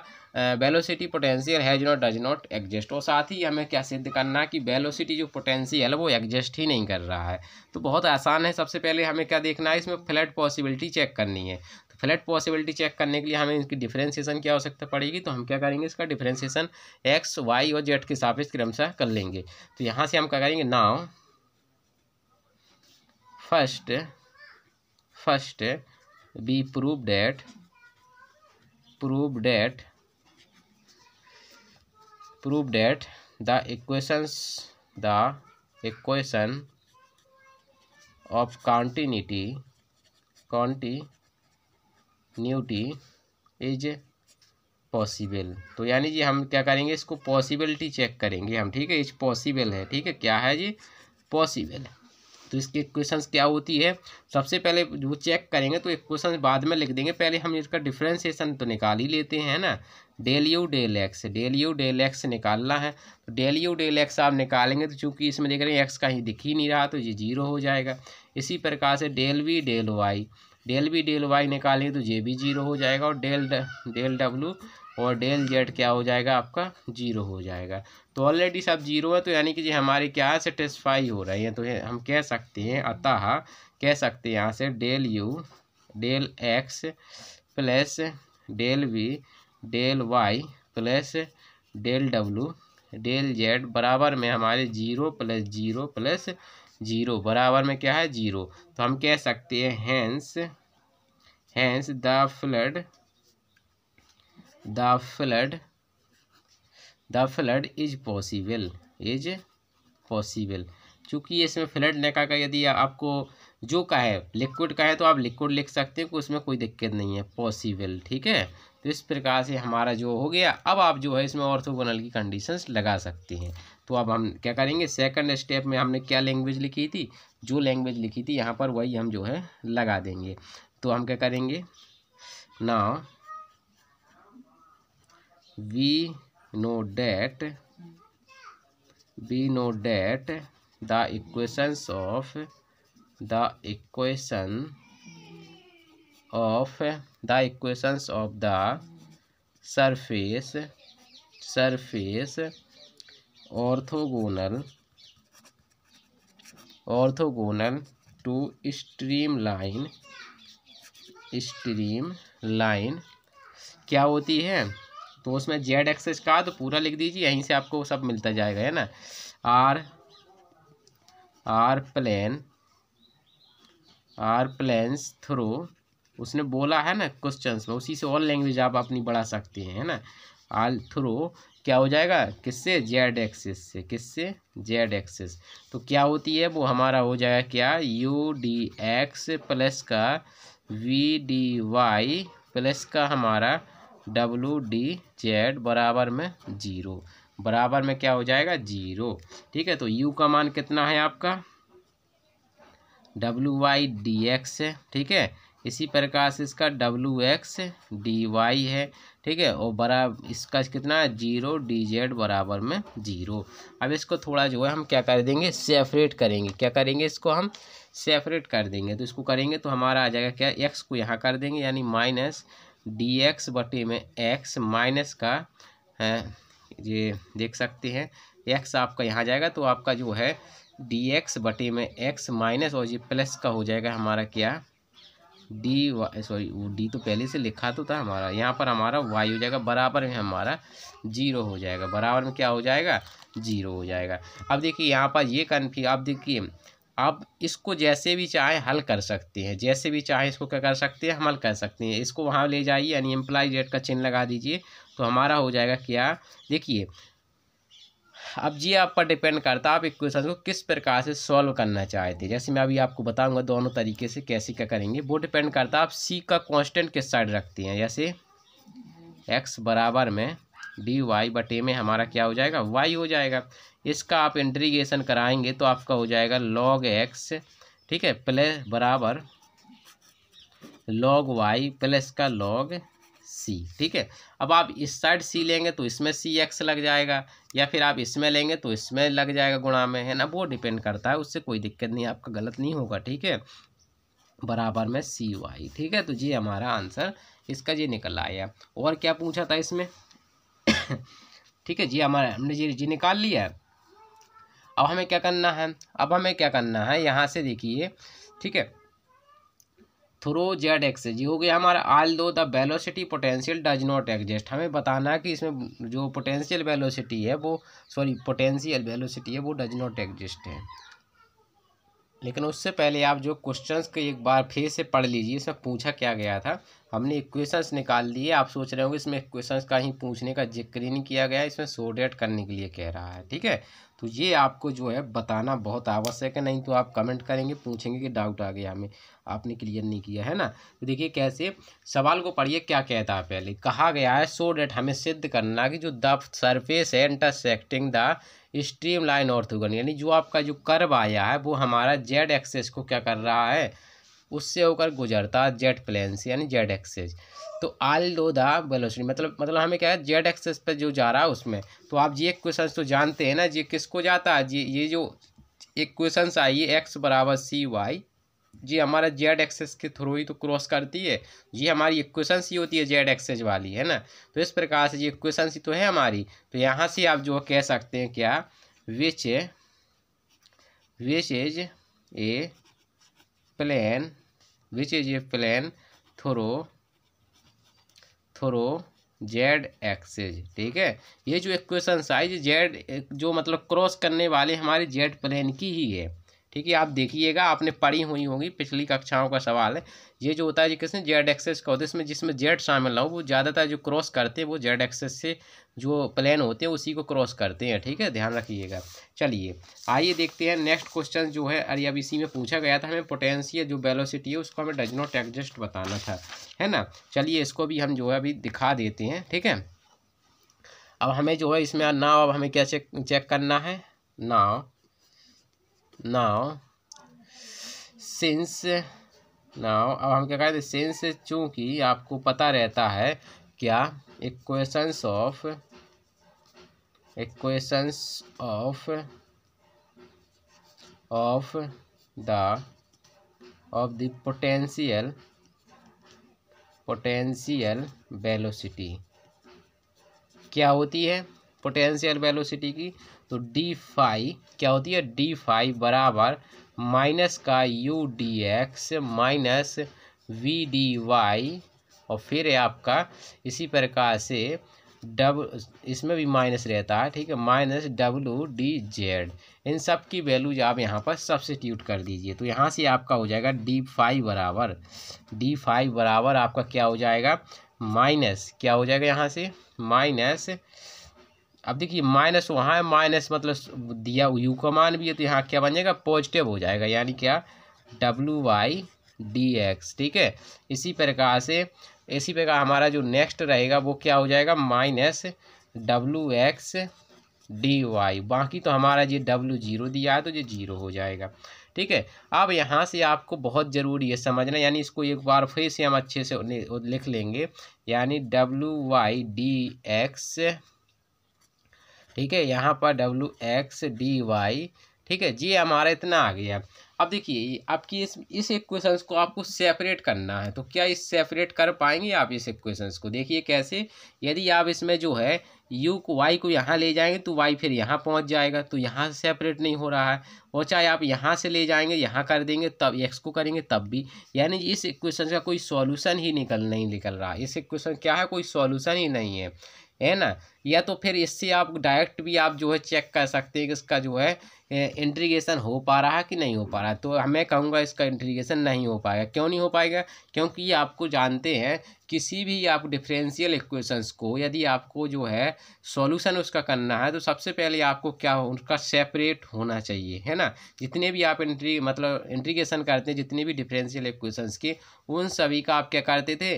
velocity potential has not does not exist और साथ ही हमें क्या सिद्ध करना कि वेलोसिटी जो पोटेंशियल है वो एग्जिस्ट ही नहीं कर रहा है तो बहुत आसान है सबसे पहले हमें क्या देखना है इसमें फ्लैट पॉसिबिलिटी चेक करनी है तो फ्लैट पॉसिबिलिटी चेक करने के लिए हमें इसकी डिफ्रेंसिएशन की आवश्यकता पड़ेगी तो हम क्या करेंगे इसका डिफ्रेंसिएशन एक्स वाई और जेड के से क्रमशः कर लेंगे तो यहाँ से हम क्या करेंगे now first first we prove that prove that prove that the equations the equation of continuity continuity is possible तो यानी जी हम क्या करेंगे इसको पॉसिबिलिटी चेक करेंगे हम ठीक है इज पॉसिबल है ठीक है क्या है जी पॉसिबल है तो इसके क्वेश्चन क्या होती है सबसे पहले वो चेक करेंगे तो एक क्वेश्चन बाद में लिख देंगे पहले हम इसका डिफ्रेंसिएशन तो निकाल ही लेते हैं ना del you del X del you del X निकालना है तो डेल यू डेल एक्स आप निकालेंगे तो चूंकि इसमें देख रहे हैं एक्स कहीं दिख ही नहीं रहा तो ये जीरो हो जाएगा इसी प्रकार से del we del Y del we del Y निकालेंगे तो ये भी जीरो हो जाएगा और डेल डेल डब्ल्यू और डेल जेड क्या हो जाएगा आपका जीरो हो जाएगा तो ऑलरेडी सब जीरो है तो यानी कि जी हमारे क्या सेटिस्फाई हो रहे हैं तो हम कह सकते हैं अतः कह सकते हैं यहाँ से del you del x plus del we del Y plus del W del Z बराबर में हमारे zero plus zero plus zero बराबर में क्या है जीरो तो हम कह सकते हैं hence hence the fluid the fluid the fluid is possible is possible चूँकि इसमें फ्लड कहा का यदि आपको जो का है लिक्विड का है तो आप लिक्विड लिख सकते हैं उसमें कोई दिक्कत नहीं है पॉसिबल ठीक है तो इस प्रकार से हमारा जो हो गया अब आप जो है इसमें ऑर्थोगोनल की कंडीशंस लगा सकते हैं तो अब हम क्या करेंगे सेकंड स्टेप में हमने क्या लैंग्वेज लिखी थी जो लैंग्वेज लिखी थी यहाँ पर वही हम जो है लगा देंगे तो हम क्या करेंगे ना we know that we know that the equations of the equation of the equations of the surface surface orthogonal orthogonal to streamline streamline क्या होती है तो उसमें जेड एक्सेस का तो पूरा लिख दीजिए यहीं से आपको सब मिलता जाएगा है ना are are plane are planes through उसने बोला है ना क्वेश्चंस में उसी से और लैंग्वेज आप अपनी बढ़ा सकते हैं है ना आल थ्रू क्या हो जाएगा किससे जेड एक्सेस से किससे जेड एक्सेस तो क्या होती है वो हमारा हो जाएगा क्या यू डी एक्स प्लस का वी डी वाई प्लस का हमारा डब्लू डी जेड बराबर में जीरो बराबर में क्या हो जाएगा जीरो ठीक है तो यू का मान कितना है आपका डब्लू वाई डी एक्स है ठीक है इसी प्रकार से इसका डब्लू एक्स डी वाई है ठीक है और बरा इसका कितना है जीरो डी जेड बराबर में जीरो अब इसको थोड़ा जो है हम क्या कर देंगे सेपरेट करेंगे क्या करेंगे इसको हम सेपरेट कर देंगे तो इसको करेंगे तो हमारा आ जाएगा क्या एक्स को यहाँ कर देंगे यानी माइनस डी एक्स बटे में एक्स माइनस का है ये देख सकते हैं एक्स आपका यहाँ जाएगा तो आपका जो है डी एक्स बटे में एक्स माइनस और ये प्लस का हो जाएगा हमारा क्या डी सॉरी वो डी तो पहले से लिखा तो था हमारा यहाँ पर हमारा वाई हो जाएगा बराबर में हमारा जीरो हो जाएगा बराबर में क्या हो जाएगा जीरो हो जाएगा अब देखिए यहाँ पर ये कन्फ्यू आप देखिए आप इसको जैसे भी चाहे हल कर सकते हैं जैसे भी चाहे इसको क्या कर सकते हैं हम हल कर सकते हैं इसको वहाँ ले जाइए यानी एम्प्लाई डेट का चिन्ह लगा दीजिए तो हमारा हो जाएगा क्या देखिए अब जी आप पर डिपेंड करता है आप इक्वेशन को किस प्रकार से सॉल्व करना चाहते हैं जैसे मैं अभी आपको बताऊंगा दोनों तरीके से कैसे क्या करेंगे वो डिपेंड करता है आप सी का कांस्टेंट किस साइड रखते हैं जैसे एक्स बराबर में डी वाई बटे में हमारा क्या हो जाएगा वाई हो जाएगा इसका आप इंट्रीगेशन कराएंगे तो आपका हो जाएगा लॉग एक्स ठीक है प्लस बराबर लॉग वाई प्लस का लॉग सी ठीक है अब आप इस साइड सी लेंगे तो इसमें सी एक्स लग जाएगा या फिर आप इसमें लेंगे तो इसमें लग जाएगा गुणा में है ना वो डिपेंड करता है उससे कोई दिक्कत नहीं आपका गलत नहीं होगा ठीक है बराबर में सी वाई ठीक है तो जी हमारा आंसर इसका जी निकल आया और क्या पूछा था इसमें ठीक है जी हमारा हमने जी जी निकाल लिया है अब हमें क्या करना है अब हमें क्या करना है यहाँ से देखिए ठीक है थ्रो जेड एक्स जी हो गया हमारा although the velocity potential does not exist हमें बताना है कि इसमें जो पोटेंशियल वेलोसिटी है वो सॉरी पोटेंशियल वेलोसिटी है वो डज नॉट एग्जिस्ट है लेकिन उससे पहले आप जो क्वेश्चंस के एक बार फिर से पढ़ लीजिए इसमें पूछा क्या गया था हमने इक्वेशंस निकाल लिए आप सोच रहे होंगे इसमें इक्वेशंस का ही पूछने का जिक्र ही नहीं किया गया इसमें सोडेट करने के लिए कह रहा है ठीक है तो ये आपको जो है बताना बहुत आवश्यक है नहीं तो आप कमेंट करेंगे पूछेंगे कि डाउट आ गया हमें आपने क्लियर नहीं किया है ना तो देखिए कैसे सवाल को पढ़िए क्या कहता है पहले कहा गया है सोडेट हमें सिद्ध करना कि जो द सरफेस है intersecting the streamline orthogonal यानी जो आपका जो कर्व आया है वो हमारा जेड एक्सेस को क्या कर रहा है उससे होकर गुजरता है जेट प्लेन से यानी जेड एक्सेज तो आल दो द वेलोसिटी मतलब मतलब हमें क्या है जेड एक्सेस पर जो जा रहा है उसमें तो आप ये क्वेश्चन तो जानते हैं ना जी किसको जाता है ये ये जो एक क्वेश्चन आई है एक्स बराबर सी वाई जी हमारा जेड एक्सेस के थ्रू ही तो क्रॉस करती है ये हमारी इक्वेशन सी होती है जेड एक्सेस वाली है ना तो इस प्रकार से ये इक्वेशन सी तो है हमारी तो यहाँ से आप जो कह सकते हैं क्या which which is a plane which is a plane through through Z axis ठीक है ये जो इक्वेशन साइज जेड जो मतलब क्रॉस करने वाले हमारे जेड प्लेन की ही है ठीक है आप देखिएगा आपने पढ़ी हुई होंगी पिछली कक्षाओं का सवाल है ये जो होता है जी किसने जेड एक्सेस का होता है इसमें जिसमें जेड शामिल हो वो ज़्यादातर जो क्रॉस करते हैं वो जेड एक्सेस से जो प्लेन होते हैं उसी को क्रॉस करते हैं ठीक है ध्यान रखिएगा चलिए आइए देखते हैं नेक्स्ट क्वेश्चन जो है अरे अब इसी में पूछा गया था हमें पोटेंशियल जो वेलोसिटी है उसको हमें डज नॉट एडजस्ट बताना था है ना चलिए इसको भी हम जो है अभी दिखा देते हैं ठीक है अब हमें जो है इसमें नाव अब हमें क्या चेक चेक करना है नाव नाव सिंस नाव अब हम क्या कहते सिंस चूँकि आपको पता रहता है क्या equations of equations of of the of the potential potential velocity क्या होती है पोटेंशियल वेलोसिटी की तो डी फाई क्या होती है डी फाई बराबर माइनस का u D x minus v D y और फिर आपका इसी प्रकार से डब इसमें भी माइनस रहता है ठीक है माइनस डब्लू डी जेड इन सब की वैल्यूज आप यहाँ पर सब्सिट्यूट कर दीजिए तो यहाँ से आपका हो जाएगा डी फाइव बराबर डी फाइव बराबर आपका क्या हो जाएगा माइनस क्या हो जाएगा यहाँ से माइनस अब देखिए माइनस वहाँ है माइनस मतलब दिया यू का मान भी है तो यहाँ क्या बन जाएगा पॉजिटिव हो जाएगा यानी क्या डब्ल्यू वाई डी एक्स ठीक है इसी प्रकार से इसी प्रकार हमारा जो नेक्स्ट रहेगा वो क्या हो जाएगा माइनस डब्लू एक्स डी वाई बाकी तो हमारा ये डब्ल्यू जीरो दिया है तो ये जीरो हो जाएगा ठीक है अब यहाँ से आपको बहुत ज़रूरी है समझना यानी इसको एक बार फिर से हम अच्छे से लिख लेंगे यानी डब्लू वाई डी एक्स ठीक है यहाँ पर डब्ल्यू एक्स डी वाई ठीक है जी हमारा इतना आ गया अब देखिए आपकी इस इस इक्वेशन को आपको सेपरेट करना है तो क्या इस सेपरेट कर पाएंगे आप इस इक्वेशन को देखिए कैसे यदि आप इसमें जो है यू को वाई को यहाँ ले जाएंगे तो वाई फिर यहाँ पहुँच जाएगा तो यहाँ से सेपरेट नहीं हो रहा है और चाहे आप यहाँ से ले जाएंगे यहाँ कर देंगे तब एक्स को करेंगे तब भी यानी इस इक्वेशन का कोई सॉल्यूशन ही निकल नहीं निकल रहा इस इक्वेशन क्या है कोई सॉल्यूशन ही नहीं है है ना या तो फिर इससे आप डायरेक्ट भी आप जो है चेक कर सकते हैं कि इसका जो है इंट्रीगेशन हो पा रहा है कि नहीं हो पा रहा तो मैं कहूँगा इसका इंट्रीगेशन नहीं हो पाएगा क्यों नहीं हो पाएगा क्योंकि आपको जानते हैं किसी भी आप डिफरेंशियल इक्वेशंस को यदि आपको जो है सॉल्यूशन उसका करना है तो सबसे पहले आपको क्या हो उनका सेपरेट होना चाहिए है ना जितने भी आप इंट्री मतलब इंट्रीगेशन करते हैं जितने भी डिफरेंशियल इक्वेशंस के उन सभी का आप क्या करते थे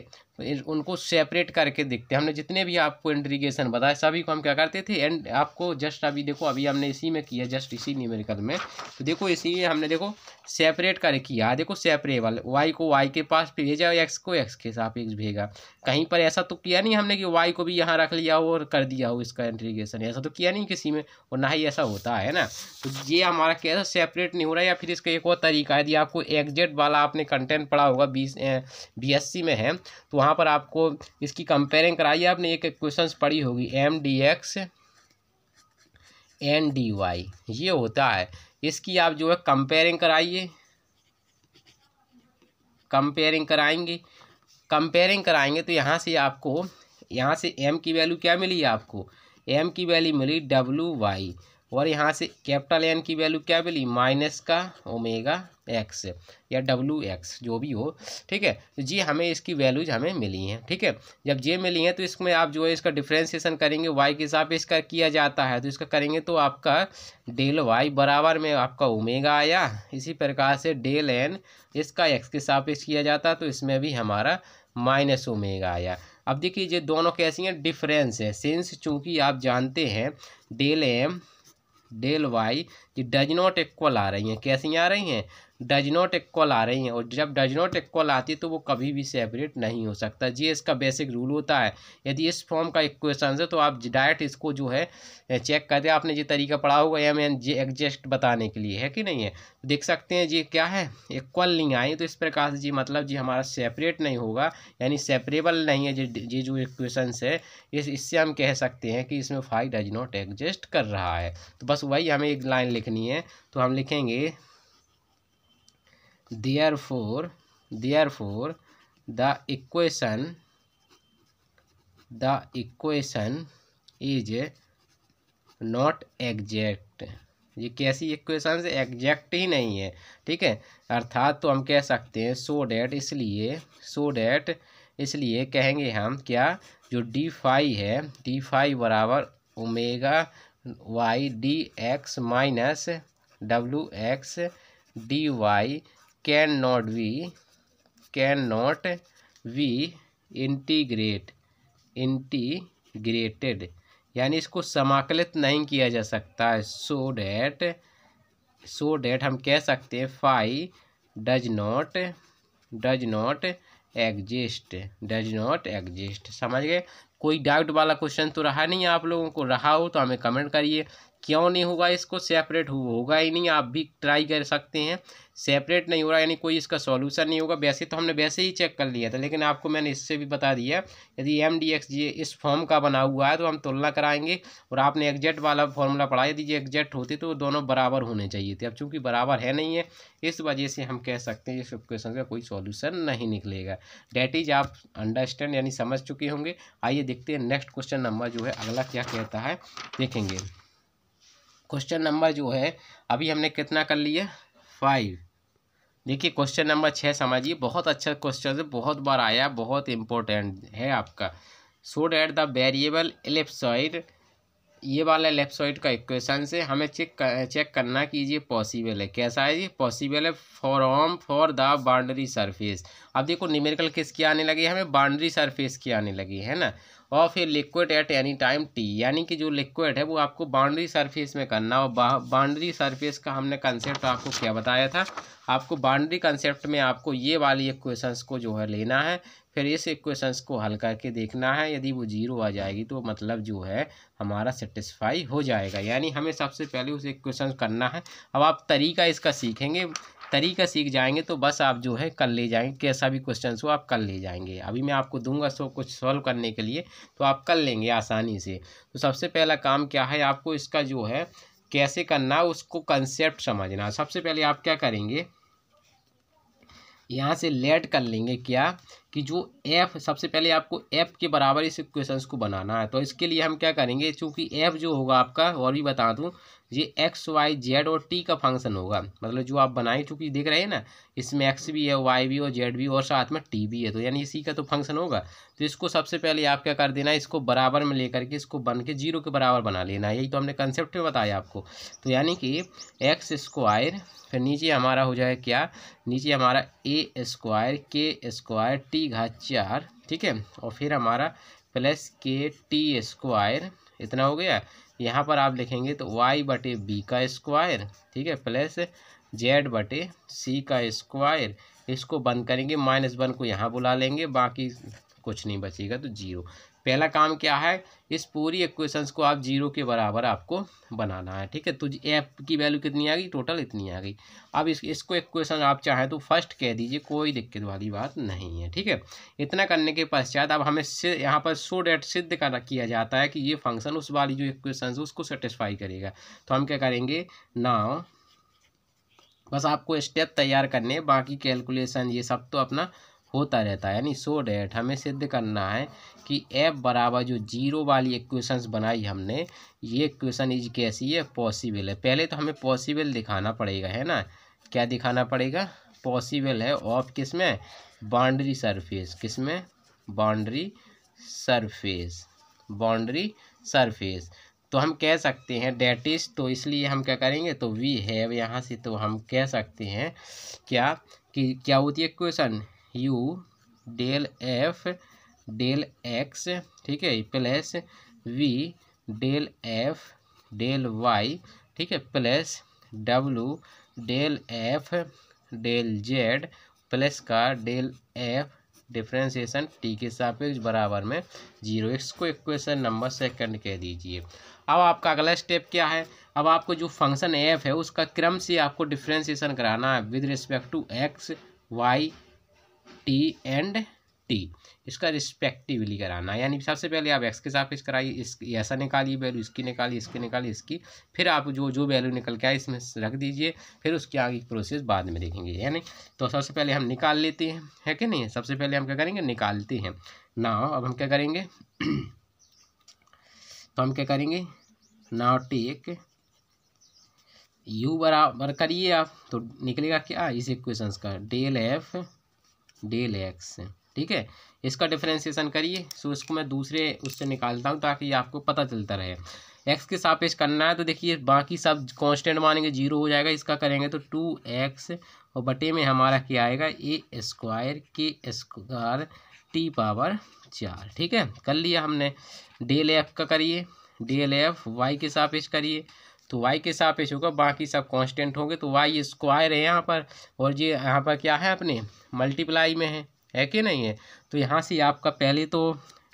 उनको सेपरेट करके देखते हमने जितने भी आपको इंट्रीगेशन बताया सभी को हम क्या करते थे एंड आपको जस्ट अभी देखो अभी हमने इसी में किया जस्ट इसी नहीं मेरे न्यूमेरिकल में तो देखो इसलिए हमने देखो सेपरेट कर किया देखो सेपरेट वाले वाई को वाई के पास भेजा और एक्स को एक्स के साथ एक भेजा कहीं पर ऐसा तो किया नहीं हमने कि वाई को भी यहाँ रख लिया हो और कर दिया हो इसका इंट्रीगेशन ऐसा तो किया नहीं किसी में और ना ही ऐसा होता है ना तो ये हमारा कैसा सेपरेट नहीं हो रहा या फिर इसका एक और तरीका है यदि आपको एग्जेट वाला आपने कंटेंट पढ़ा होगा बी बी में है तो वहाँ पर आपको इसकी कंपेयरिंग कराइए आपने एक क्वेश्चन पढ़ी होगी m d x n d y ये होता है इसकी आप जो है कंपेयरिंग कराइए कंपेयरिंग कराएंगे कंपेयरिंग कराएंगे तो यहाँ से आपको यहाँ से एम की वैल्यू क्या मिली आपको एम की वैल्यू मिली डब्ल्यू वाई और यहाँ से कैपिटल एन की वैल्यू क्या मिली माइनस का ओमेगा एक्स या डब्ल्यू एक्स जो भी हो ठीक है तो जी हमें इसकी वैल्यूज हमें मिली हैं ठीक है जब ये मिली हैं तो इसमें आप जो है इसका डिफ्रेंसिएशन करेंगे वाई के हिसाब से इसका किया जाता है तो इसका करेंगे तो आपका डेल वाई बराबर में आपका ओमेगा आया इसी प्रकार से डेल एन इसका एक्स के हिसाब से किया जाता तो इसमें भी हमारा माइनस ओमेगा आया अब देखिए ये दोनों कैसी हैं डिफरेंस है सिंस चूंकि आप जानते हैं डेल एम डेल वाई कि डज नॉट इक्वल आ रही हैं कैसी आ रही हैं डज नॉट इक्वल आ रही हैं और जब डज नॉट इक्वल आती है तो वो कभी भी सेपरेट नहीं हो सकता ये इसका बेसिक रूल होता है यदि इस फॉर्म का इक्वेशन है तो आप डायरेक्ट इसको जो है चेक कर दें आपने ये तरीका पढ़ा होगा एम एन जे एग्जस्ट बताने के लिए है कि नहीं है देख सकते हैं जी क्या है इक्वल नहीं आई तो इस प्रकार से जी मतलब जी हमारा सेपरेट नहीं होगा यानी सेपरेबल नहीं है ये जो इक्वेशन है इस इससे हम कह सकते हैं कि इसमें फाइव डज नॉट एग्जस्ट कर रहा है तो बस वही हमें एक लाइन लिख लिखनी है तो हम लिखेंगे therefore therefore the equation the equation is not exact ये कैसी इक्वेशन एग्जैक्ट ही नहीं है ठीक है अर्थात तो हम कह सकते हैं सो डैट इसलिए सो डैट इसलिए कहेंगे हम क्या जो डी फाई है डी फाई बराबर omega y d x minus डब्ल्यू x d y can not we can not we integrate integrated यानी इसको समाकलित नहीं किया जा सकता है सो डैट सो डैट हम कह सकते हैं phi does not does not exist does not exist समझ गए कोई डाउट वाला क्वेश्चन तो रहा नहीं आप लोगों को रहा हो तो हमें कमेंट करिए क्यों नहीं होगा इसको सेपरेट होगा ही नहीं आप भी ट्राई कर सकते हैं सेपरेट नहीं हो रहा यानी कोई इसका सॉल्यूशन नहीं होगा वैसे तो हमने वैसे ही चेक कर लिया था लेकिन आपको मैंने इससे भी बता दिया यदि एम डी एक्स जी इस फॉर्म का बना हुआ है तो हम तुलना कराएंगे और आपने एग्जैक्ट वाला फॉर्मूला पढ़ा यदि ये एग्जैक्ट होते तो दोनों बराबर होने चाहिए थे अब चूंकि बराबर है नहीं है इस वजह से हम कह सकते हैं इस क्वेश्चन का कोई सोल्यूशन नहीं निकलेगा डेट इज आप अंडरस्टैंड यानी समझ चुके होंगे आइए देखते हैं नेक्स्ट क्वेश्चन नंबर जो है अगला क्या कहता है देखेंगे क्वेश्चन नंबर जो है अभी हमने कितना कर लिया फाइव देखिए क्वेश्चन नंबर छः समझिए बहुत अच्छा क्वेश्चन है बहुत बार आया बहुत इम्पोर्टेंट है आपका so that the variable ellipsoid ये वाला एलेप्सॉइड का इक्वेशन से हमें चेक कर, चेक करना कि ये पॉसिबल है कैसा है ये पॉसिबल है form for the boundary surface अब देखो न्यूमेरिकल किसकी आने लगी है हमें बाउंड्री सरफेस की आने लगी है ना और फिर liquid at any time t यानी कि जो लिक्विड है वो आपको बाउंड्री सरफेस में करना और बाउंड्री सरफेस का हमने कंसेप्ट आपको क्या बताया था आपको बाउंड्री कंसेप्ट में आपको ये वाली इक्वेशंस को जो है लेना है फिर इस इक्वेशंस को हल करके देखना है यदि वो जीरो आ जाएगी तो मतलब जो है हमारा सेटिस्फाई हो जाएगा यानी हमें सबसे पहले उस इक्वेशन करना है अब आप तरीका इसका सीखेंगे तरीका सीख जाएंगे तो बस आप जो है कर ले जाएंगे कैसा भी क्वेश्चन हो आप कर ले जाएंगे अभी मैं आपको दूंगा सो कुछ सॉल्व करने के लिए तो आप कर लेंगे आसानी से तो सबसे पहला काम क्या है आपको इसका जो है कैसे करना उसको कंसेप्ट समझना सबसे पहले आप क्या करेंगे यहाँ से लेट कर लेंगे क्या कि जो एफ सबसे पहले आपको एफ के बराबर इस क्वेश्चन को बनाना है तो इसके लिए हम क्या करेंगे चूँकि एफ जो होगा आपका और भी बता दूँ ये एक्स वाई जेड और टी का फंक्शन होगा मतलब जो आप बनाए चुकी देख रहे हैं ना इसमें एक्स भी है वाई भी और जेड भी और साथ में टी भी है तो यानी इसी का तो फंक्शन होगा तो इसको सबसे पहले आप क्या कर देना इसको बराबर में लेकर के इसको बन के जीरो के बराबर बना लेना है यही तो हमने कंसेप्ट में बताया आपको तो यानी कि एक्स स्क्वायर फिर नीचे हमारा हो जाए क्या नीचे हमारा a square k square t घात चार ठीक है और फिर हमारा प्लस के टी स्क्वायर इतना हो गया यहाँ पर आप लिखेंगे तो वाई बटे बी का स्क्वायर ठीक है प्लस जेड बटे सी का स्क्वायर इसको बंद करेंगे माइनस वन को यहाँ बुला लेंगे बाकी कुछ नहीं बचेगा तो जीरो पहला काम क्या है इस पूरी इक्वेशंस को आप जीरो के बराबर आपको बनाना है ठीक है तो एफ की वैल्यू कितनी आ गई टोटल इतनी आ गई अब इस इसको इक्वेशन आप चाहें तो फर्स्ट कह दीजिए कोई दिक्कत वाली बात नहीं है ठीक है इतना करने के पश्चात अब हमें यहाँ पर सो डेट सिद्ध कर किया जाता है कि ये फंक्शन उस वाली जो इक्वेशन है उसको सेटिस्फाई करेगा तो हम क्या करेंगे नाव बस आपको स्टेप तैयार करने बाकी कैलकुलेशन ये सब तो अपना होता रहता है यानी सो डेट हमें सिद्ध करना है कि एफ बराबर जो जीरो वाली इक्वेशंस बनाई हमने ये इक्वेशन इज कैसी है पॉसिबल है पहले तो हमें पॉसिबल दिखाना पड़ेगा है ना क्या दिखाना पड़ेगा पॉसिबल है ऑफ किस में बाउंड्री सरफेस किस में बाउंड्री सरफेस बाउंड्री सरफेस तो हम कह सकते हैं डेट इज तो इसलिए हम क्या करेंगे तो वी हैव यहाँ से तो हम कह सकते हैं क्या कि क्या होती है question u del F del x ठीक है plus v del F del y ठीक है प्लस डब्लू del F del z plus का डेल एफ डिफ्रेंसिएशन टी के सापेक्ष बराबर में जीरो इसको इक्वेशन नंबर सेकंड कह दीजिए अब आपका अगला स्टेप क्या है अब आपको जो फंक्शन एफ है उसका क्रम से आपको डिफ्रेंसिएशन कराना है with respect to x y t and t इसका रिस्पेक्टिवली कराना यानी सबसे पहले आप एक्स के इस कराइए इस ऐसा निकालिए वैल्यू इसकी निकालिए इसकी निकालिए इसकी फिर आप जो जो वैल्यू निकल के आए इसमें रख दीजिए फिर उसकी आगे की प्रोसेस बाद में देखेंगे यानी तो सबसे पहले हम निकाल लेते हैं है कि नहीं सबसे पहले हम क्या करेंगे निकालते हैं ना अब हम क्या करेंगे तो हम क्या करेंगे नाव टेक यू बराबर करिए आप तो निकलेगा क्या इस इक्वेशन का डेल एफ डेल एक्स ठीक है इसका डिफ्रेंसिएशन करिए सो इसको मैं दूसरे उससे निकालता हूँ ताकि आपको पता चलता रहे एक्स के पेश करना है तो देखिए बाकी सब कांस्टेंट मानेंगे जीरो हो जाएगा इसका करेंगे तो टू एक्स और बटे में हमारा क्या आएगा a square k square t power चार ठीक है कर लिया हमने डेल एफ का करिए डेल एफ वाई के पेश करिए तो वाई के सापेक्ष होगा बाकी सब कांस्टेंट होंगे तो वाई स्क्वायर है यहाँ पर और ये यहाँ पर क्या है अपने मल्टीप्लाई में है है कि नहीं है तो यहाँ से आपका पहले तो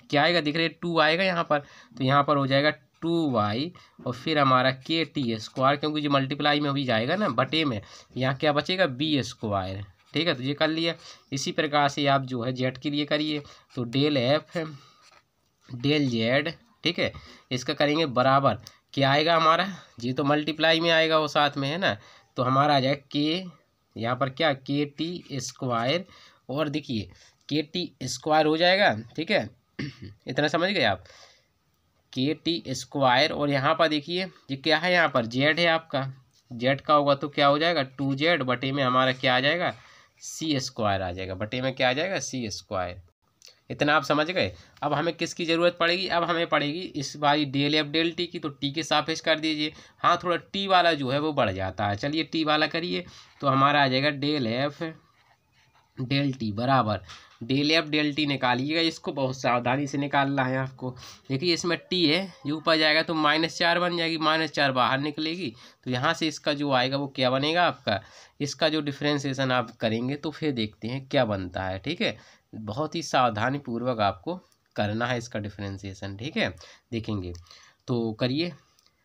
क्या आएगा दिख रहे टू आएगा यहाँ पर तो यहाँ पर हो जाएगा टू वाई और फिर हमारा के टी स्क्वायर क्योंकि जो मल्टीप्लाई में भी जाएगा ना बटे में यहाँ क्या बचेगा बी स्क्वायर ठीक है तो ये कर लिया इसी प्रकार से आप जो है जेड के लिए करिए तो डेल एफ डेल जेड ठीक है इसका करेंगे बराबर क्या आएगा हमारा जी तो मल्टीप्लाई में आएगा वो साथ में है ना तो हमारा आ जाएगा के यहाँ पर क्या के टी स्क्वायर और देखिए के टी स्क्वायर हो जाएगा ठीक है इतना समझ गए आप के टी स्क्वायर और यहाँ पर देखिए ये क्या है यहाँ पर जेड है आपका जेड का होगा तो क्या हो जाएगा टू जेड बटे में हमारा क्या आ जाएगा सी स्क्वायर आ जाएगा बटे में क्या आ जाएगा सी स्क्वायर इतना आप समझ गए अब हमें किसकी ज़रूरत पड़ेगी अब हमें पड़ेगी इस बारी डेल एफ डेल टी की तो टी के सापेक्ष कर दीजिए हाँ थोड़ा टी वाला जो है वो बढ़ जाता है चलिए टी वाला करिए तो हमारा आ जाएगा डेल एफ डेल टी बराबर डेल एफ डेल टी निकालिएगा इसको बहुत सावधानी से निकालना है आपको देखिए इसमें टी है ये ऊपर जाएगा तो माइनस चार बन जाएगी माइनस चार बाहर निकलेगी तो यहाँ से इसका जो आएगा वो क्या बनेगा आपका इसका जो डिफ्रेंसीसन आप करेंगे तो फिर देखते हैं क्या बनता है ठीक है बहुत ही सावधानी पूर्वक आपको करना है इसका डिफ्रेंसिएशन ठीक है देखेंगे तो करिए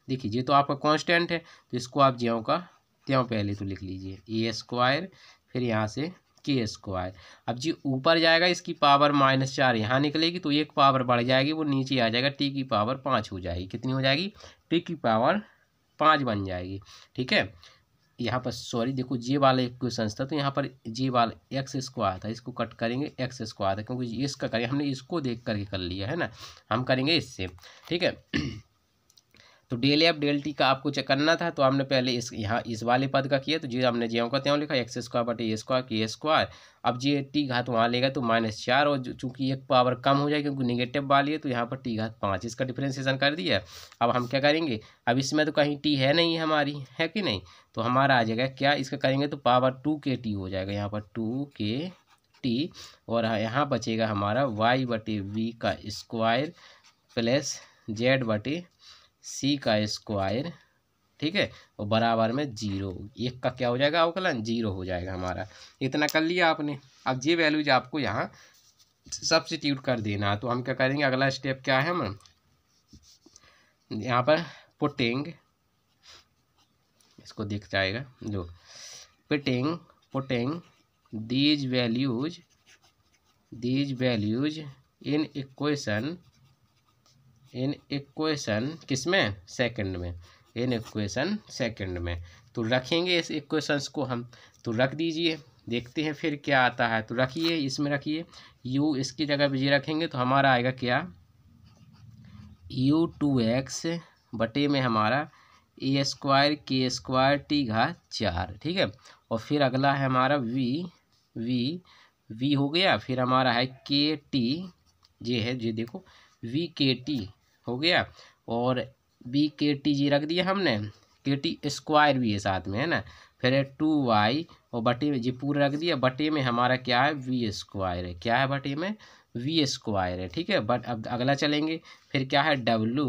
देखिए ये तो आपका कांस्टेंट है तो इसको आप ज्यों का त्यों पहले तो लिख लीजिए ए स्क्वायर फिर यहाँ से के स्क्वायर अब जी ऊपर जाएगा इसकी पावर माइनस चार यहाँ निकलेगी तो एक पावर बढ़ जाएगी वो नीचे आ जाएगा टी की पावर पाँच हो जाएगी कितनी हो जाएगी टी की पावर पाँच बन जाएगी ठीक है यहाँ पर सॉरी देखो जे वाला क्वेश्चन था तो यहाँ पर जे वाला एक्स इसको था इसको कट करेंगे एक्स इसको था क्योंकि इसका करेंगे हमने इसको देख करके कर लिया है ना हम करेंगे इससे ठीक है तो डेल एफ डेल टी का आपको चेक करना था तो हमने पहले इस यहाँ इस वाले पद का किया तो जी हमने जी का त्यों लिखा एक्स स्क्वायर बटे ए स्क्वायर के स्क्वायर अब जी टी घात वहाँ लेगा तो माइनस चार और चूंकि एक पावर कम हो जाएगी क्योंकि निगेटिव वाली है तो यहाँ पर टी घात पाँच इसका डिफ्रेंसिएशन कर दिया अब हम क्या करेंगे अब इसमें तो कहीं टी है नहीं हमारी है कि नहीं तो हमारा आ जाएगा क्या इसका करेंगे तो पावर टू के टी हो जाएगा यहाँ पर टू के टी और यहाँ बचेगा हमारा वाई बटे वी का स्क्वायर प्लस जेड बटे सी का स्क्वायर ठीक है और बराबर में जीरो एक का क्या हो जाएगा अवकलन जीरो हो जाएगा हमारा इतना कर लिया आपने अब ये वैल्यूज आपको यहाँ सब्सिट्यूट कर देना तो हम क्या करेंगे अगला स्टेप क्या है हम यहाँ पर पुटिंग इसको दिख जाएगा जो putting putting these values these values in equation in equation में सेकेंड में इन इक्वेशन सेकेंड में तो रखेंगे इस इक्वेशंस को हम तो रख दीजिए देखते हैं फिर क्या आता है तो रखिए इसमें रखिए यू इसकी जगह पे जी रखेंगे तो हमारा आएगा क्या यू टू एक्स बटे में हमारा a square k square t घा चार ठीक है और फिर अगला है हमारा वी वी वी हो गया फिर हमारा है के टी ये है ये देखो वी के टी हो गया और बी के टी जी रख दिया हमने के टी स्क्वायर भी है साथ में है ना फिर टू वाई और बटे में जी पूरा रख दिया बटे में हमारा क्या है वी स्क्वायर है क्या है बटे में वी स्क्वायर है ठीक है बट अब अगला चलेंगे फिर क्या है डब्लू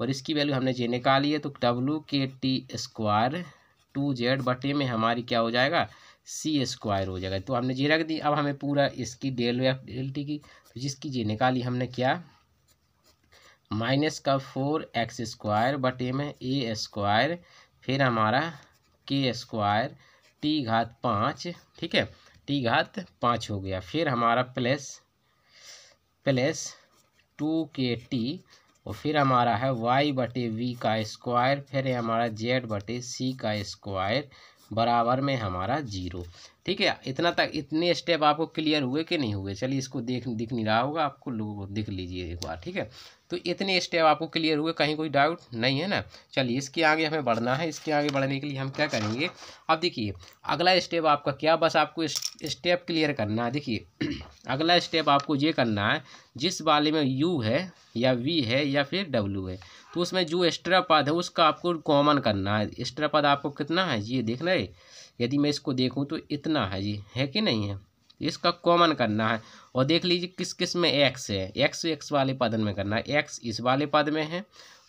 और इसकी वैल्यू हमने जे निकाली है तो डब्लू के टी स्क्वायर टू जेड बटे में हमारी क्या हो जाएगा सी स्क्वायर हो जाएगा तो हमने जे रख दी अब हमें पूरा इसकी डेल टी की तो जिसकी जे निकाली हमने क्या माइनस का फोर एक्स स्क्वायर बटे में ए स्क्वायर फिर हमारा के स्क्वायर टी घात पाँच ठीक है टी घात पाँच हो गया फिर हमारा plus plus two k t और फिर हमारा है वाई बटे वी का स्क्वायर फिर हमारा जेड बटे सी का स्क्वायर बराबर में हमारा जीरो ठीक है इतना तक इतने स्टेप आपको क्लियर हुए कि नहीं हुए चलिए इसको देख दिख नहीं रहा होगा आपको लोग दिख लीजिए एक बार ठीक है तो इतने स्टेप आपको क्लियर हुए कहीं कोई डाउट नहीं है ना चलिए इसके आगे हमें बढ़ना है इसके आगे बढ़ने के लिए हम क्या करेंगे अब देखिए अगला स्टेप आपका क्या बस आपको स्टेप क्लियर करना है देखिए अगला स्टेप आपको ये करना है जिस वाले में यू है या वी है या फिर डब्ल्यू है तो उसमें जो एक्स्ट्रा पद है उसका आपको कॉमन करना है एक्स्ट्रा पद आपको कितना है ये देखना है यदि मैं इसको देखूँ तो इतना है जी है कि नहीं है इसका कॉमन करना है और देख लीजिए किस किस में एक्स है एक्स एक्स वाले पद में करना है एक्स इस वाले पद में है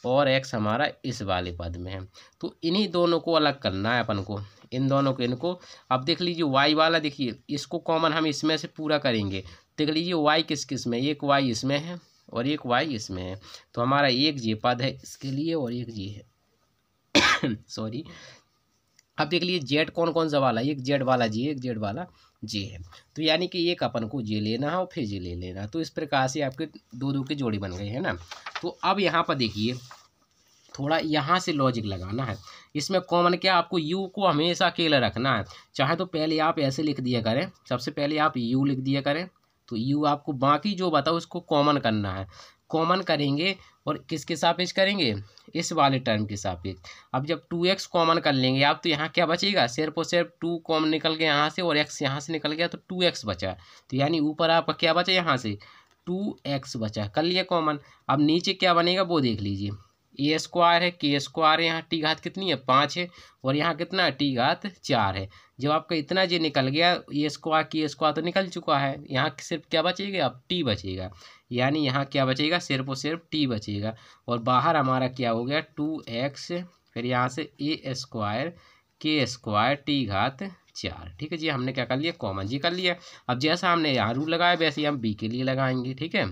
और एक्स हमारा इस वाले पद में है तो इन्हीं दोनों को अलग करना है अपन को इन दोनों को इनको अब देख लीजिए वाई वाला देखिए इसको कॉमन हम इसमें से पूरा करेंगे देख लीजिए वाई किस किस में एक वाई इसमें है और एक वाई इसमें है तो हमारा एक जी पद है इसके लिए और एक जी है सॉरी अब देख लीजिए जेड कौन कौन सा वाला एक जेड वाला जी एक जेड वाला जी है तो यानी कि एक अपन को जे लेना है और फिर जे ले लेना तो इस प्रकार से आपके दो दो की जोड़ी बन गई है ना तो अब यहाँ पर देखिए थोड़ा यहाँ से लॉजिक लगाना है इसमें कॉमन क्या आपको यू को हमेशा अकेला रखना है चाहे तो पहले आप ऐसे लिख दिया करें सबसे पहले आप यू लिख दिया करें तो यू आपको बाकी जो बताओ उसको कॉमन करना है कॉमन करेंगे और किसके सापेक्ष करेंगे इस वाले टर्म के सापेक्ष अब जब टू एक्स कॉमन कर लेंगे आप तो यहाँ क्या बचेगा सिर्फ और सिर्फ टू कॉमन निकल गया यहाँ से और एक्स यहाँ से निकल गया तो टू एक्स बचा तो यानी ऊपर आपका क्या बचा यहाँ से टू एक्स बचा कर लिया कॉमन अब नीचे क्या बनेगा वो देख लीजिए ए स्क्वायर है के स्क्वायर यहाँ टी घात कितनी है पाँच है और यहाँ कितना टी घात चार है जब आपका इतना जे निकल गया ए स्क्वायर के स्क्वायर तो निकल चुका है यहाँ सिर्फ क्या बचेगा अब टी बचेगा यानी यहाँ क्या बचेगा सिर्फ और सिर्फ टी बचेगा और बाहर हमारा क्या हो गया टू एक्स फिर यहाँ से a square k square t घात चार ठीक है जी हमने क्या कर लिया कॉमन जी कर लिया अब जैसा हमने यहाँ रूल लगाया वैसे हम बी के लिए लगाएंगे ठीक है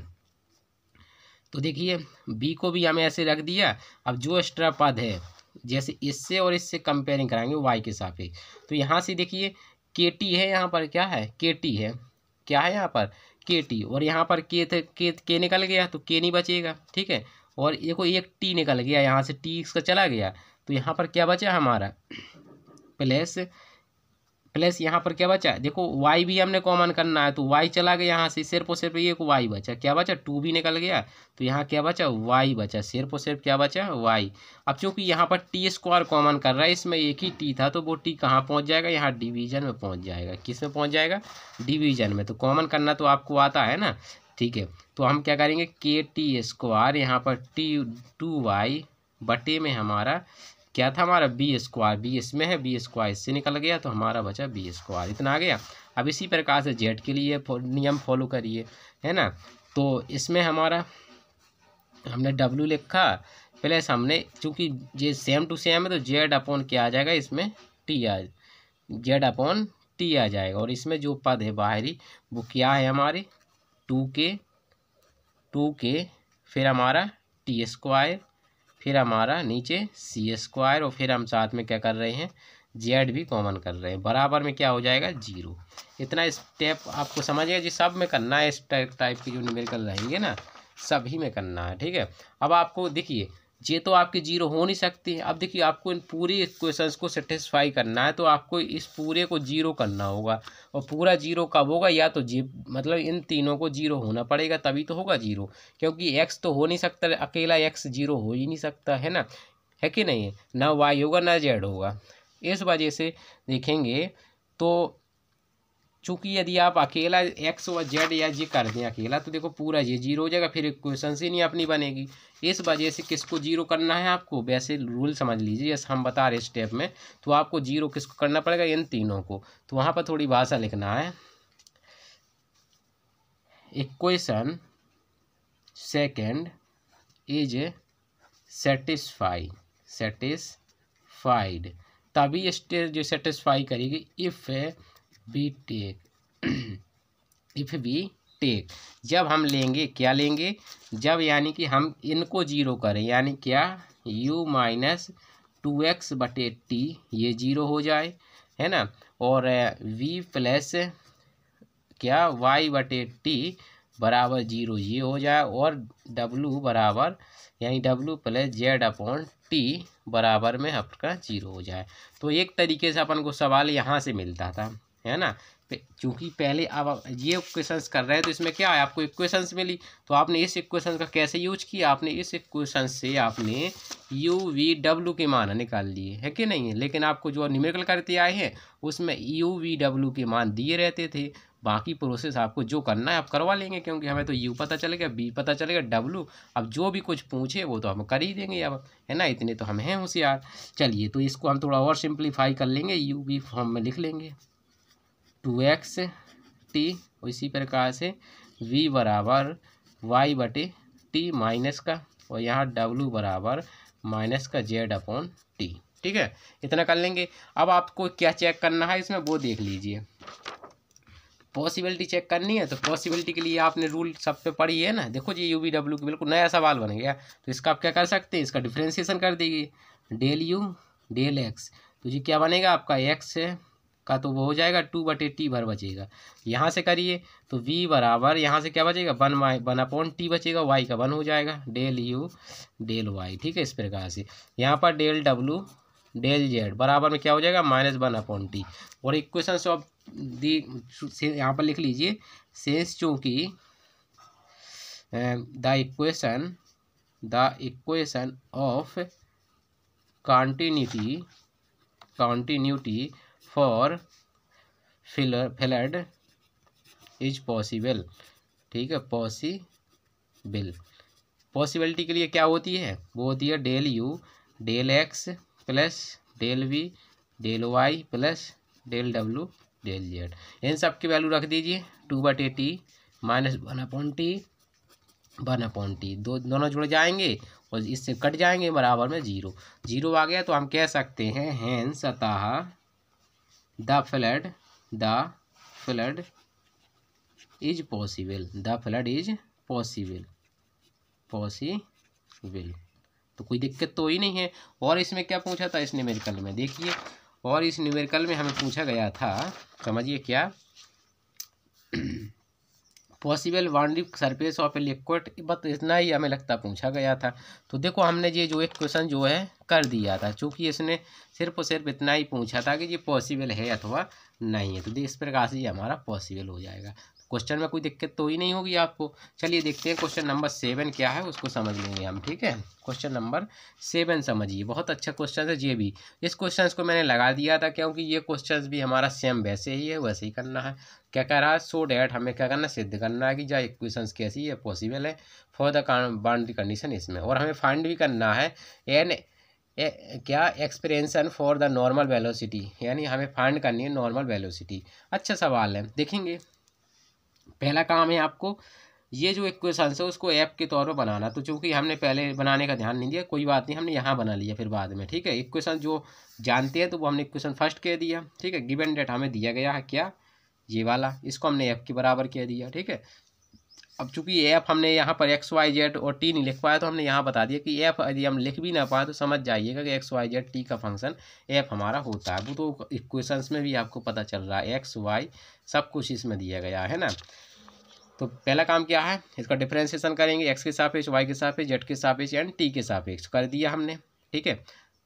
तो देखिए बी को भी हमें ऐसे रख दिया अब जो एक्स्ट्रा पद है जैसे इससे और इससे कंपेयरिंग कराएंगे वाई के साथ तो यहाँ से देखिए के टी है यहाँ पर क्या है के टी है क्या है यहाँ पर के टी और यहाँ पर के थे के के निकल गया तो के नहीं बचेगा ठीक है और देखो एक टी निकल गया यहाँ से टी इसका चला गया तो यहाँ पर क्या बचा हमारा प्लस प्लस यहाँ पर क्या बचा देखो वाई भी हमने कॉमन करना है तो वाई चला गया यहाँ से सिर्फ और सिर्फ ये वाई बचा क्या बचा टू भी निकल गया तो यहाँ क्या बचा वाई बचा सिर्फ और सिर्फ क्या बचा वाई अब चूंकि यहाँ पर टी स्क्वायर कॉमन कर रहा है इसमें एक ही टी था तो वो टी कहाँ पहुँच जाएगा यहाँ डिवीजन में पहुँच जाएगा किस में पहुँच जाएगा डिवीजन में तो कॉमन करना तो आपको आता है ना ठीक है तो हम क्या करेंगे के टी स्क्वायर यहाँ पर टी टू वाई बटे में हमारा क्या था हमारा बी स्क्वायर बी इसमें है बी स्क्वायर इससे निकल गया तो हमारा बचा बी स्क्वायर इतना आ गया अब इसी प्रकार से जेड के लिए नियम फॉलो करिए है ना तो इसमें हमारा हमने डब्ल्यू लिखा प्लस हमने चूँकि जे सेम टू सेम है तो जेड अपॉन क्या आ जाएगा इसमें टी आ जेड अपॉन टी आ जाएगा और इसमें जो पद है बाहरी वो क्या है हमारे टू के टू के फिर हमारा टी स्क्वायर फिर हमारा नीचे सी स्क्वायर और फिर हम साथ में क्या कर रहे हैं जेड भी कॉमन कर रहे हैं बराबर में क्या हो जाएगा जीरो इतना स्टेप आपको समझिएगा जी सब में करना है इस टाइप के जो निमेरिकल रहेंगे ना सभी में करना है ठीक है अब आपको देखिए ये तो आपके जीरो हो नहीं सकती अब देखिए आपको इन पूरी क्वेश्चन को सेटिस्फाई करना है तो आपको इस पूरे को जीरो करना होगा और पूरा जीरो कब होगा या तो जी मतलब इन तीनों को जीरो होना पड़ेगा तभी तो होगा जीरो क्योंकि एक्स तो हो नहीं सकता अकेला एक्स जीरो हो ही नहीं सकता है ना है कि नहीं ना वाई होगा ना जेड होगा इस वजह से देखेंगे तो चूंकि यदि आप अकेला एक्स व जेड या जी कर दें अकेला तो देखो पूरा ये जीरो हो जाएगा फिर क्वेश्चन ही नहीं अपनी बनेगी इस वजह से किसको जीरो करना है आपको वैसे रूल समझ लीजिए जैसे हम बता रहे स्टेप में तो आपको जीरो किसको करना पड़ेगा इन तीनों को तो वहाँ पर थोड़ी भाषा लिखना है equation second is satisfy satisfied तभी स्टेज जो सेटिस्फाई करेगी if we take if we take जब हम लेंगे क्या लेंगे जब यानी कि हम इनको जीरो करें यानी क्या यू माइनस टू एक्स बटे टी ये जीरो हो जाए है ना और वी प्लस क्या वाई बटे टी बराबर जीरो ये हो जाए और डब्लू बराबर यानी डब्लू प्लस जेड अपॉन टी बराबर में आपका जीरो हो जाए तो एक तरीके से अपन को सवाल यहाँ से मिलता था है ना क्योंकि पहले आप ये क्वेश्चंस कर रहे हैं तो इसमें क्या है आपको इक्वेशंस मिली तो आपने इस इक्वेशन का कैसे यूज किया आपने इस इक्वेशन से आपने यू वी डब्ल्यू के मान निकाल लिए है कि नहीं है लेकिन आपको जो न्यूमेरिकल करते आए हैं उसमें यू वी डब्ल्यू के मान दिए रहते थे बाकी प्रोसेस आपको जो करना है आप करवा लेंगे क्योंकि हमें तो यू पता चलेगा बी पता चलेगा डब्ल्यू अब जो भी कुछ पूछे वो तो हम कर ही देंगे अब है ना इतने तो हम हैं होशियार चलिए तो इसको हम थोड़ा और सिंप्लीफाई कर लेंगे यू वी फॉर्म में लिख लेंगे टू एक्स टी इसी प्रकार से v बराबर वाई बटे टी माइनस का और यहाँ w बराबर माइनस का जेड अपॉन टी ठीक है इतना कर लेंगे अब आपको क्या चेक करना है इसमें वो देख लीजिए पॉसिबिलिटी चेक करनी है तो पॉसिबिलिटी के लिए आपने रूल सब पे पढ़ी है ना देखो जी यू वी डब्ल्यू की बिल्कुल नया सवाल बन गया तो इसका आप क्या कर सकते हैं इसका डिफ्रेंसिएशन कर दीजिए डेल यू डेल एक्स तो जी क्या बनेगा आपका एक्स है का तो वो हो जाएगा टू बटे टी भर बचेगा यहाँ से करिए तो v बराबर यहाँ से क्या बचेगा one y one upon t बचेगा y का वन हो जाएगा डेल u डेल y ठीक है इस प्रकार से यहाँ पर डेल w डेल जेड बराबर में क्या हो जाएगा माइनस वन अपॉन टी और इक्वेशन सॉल्व दी यहाँ पर लिख लीजिए सेंस चूँकि the equation the equation of continuity continuity for filler filled is possible ठीक है पॉसिबिल पॉसिबिलिटी के लिए क्या होती है वो होती है del you del x plus del we del Y plus del W del z इन सब की वैल्यू रख दीजिए two a t minus one upon t one upon t दो दोनों जुड़ जाएंगे और इससे कट जाएंगे बराबर में जीरो जीरो आ गया तो हम कह सकते हैं हैंस अतः the fluid the fluid is possible the fluid is possible possible तो कोई दिक्कत तो ही नहीं है और इसमें क्या पूछा था इस न्यूमेरिकल में देखिए और इस न्यूमेरिकल में हमें पूछा गया था समझिए क्या possible boundary surface of a liquid बस इतना ही हमें लगता पूछा गया था तो देखो हमने ये जो एक क्वेश्चन जो है कर दिया था चूँकि इसने सिर्फ और सिर्फ इतना ही पूछा था कि ये पॉसिबल है अथवा नहीं है तो इस प्रकार से ये हमारा पॉसिबल हो जाएगा क्वेश्चन में कोई दिक्कत तो ही नहीं होगी आपको चलिए देखते हैं क्वेश्चन नंबर सेवन क्या है उसको समझ लेंगे हम ठीक है क्वेश्चन नंबर सेवन समझिए बहुत अच्छा क्वेश्चन है ये भी इस क्वेश्चन को मैंने लगा दिया था क्योंकि ये क्वेश्चन भी हमारा सेम वैसे ही है वैसे ही करना है क्या कह रहा है सो डैट हमें क्या करना सिद्ध करना है कि जहाँ इक्वेशंस कैसी है पॉसिबल है फॉर द बाउंड्री कंडीशन इसमें और हमें फाइंड भी करना है एन ए, क्या expression for the normal velocity यानी हमें फाइंड करनी है नॉर्मल वेलोसिटी अच्छा सवाल है देखेंगे पहला काम है आपको ये जो एक क्वेश्चन है उसको ऐप के तौर पर बनाना तो चूंकि हमने पहले बनाने का ध्यान नहीं दिया कोई बात नहीं हमने यहाँ बना लिया फिर बाद में ठीक है एक क्वेश्चन जो जानते हैं तो वो हमने क्वेश्चन फर्स्ट कह दिया ठीक है गिवन डेट हमें दिया गया है क्या ये वाला इसको हमने ऐप के बराबर कह दिया ठीक है अब चूंकि एफ हमने यहाँ पर एक्स वाई जेड और टी नहीं लिख पाया तो हमने यहाँ बता दिया कि एफ यदि हम लिख भी ना पाए तो समझ जाइएगा कि एक्स वाई जेड टी का फंक्शन एफ हमारा होता है वो तो इक्वेशंस में भी आपको पता चल रहा है एक्स वाई सब कुछ इसमें दिया गया है ना तो पहला काम क्या है इसका डिफ्रेंसिएशन करेंगे एक्स के सापेक्ष वाई के सापेक्ष जेड के सापेक्ष एंड टी के सापेक्ष कर दिया हमने ठीक है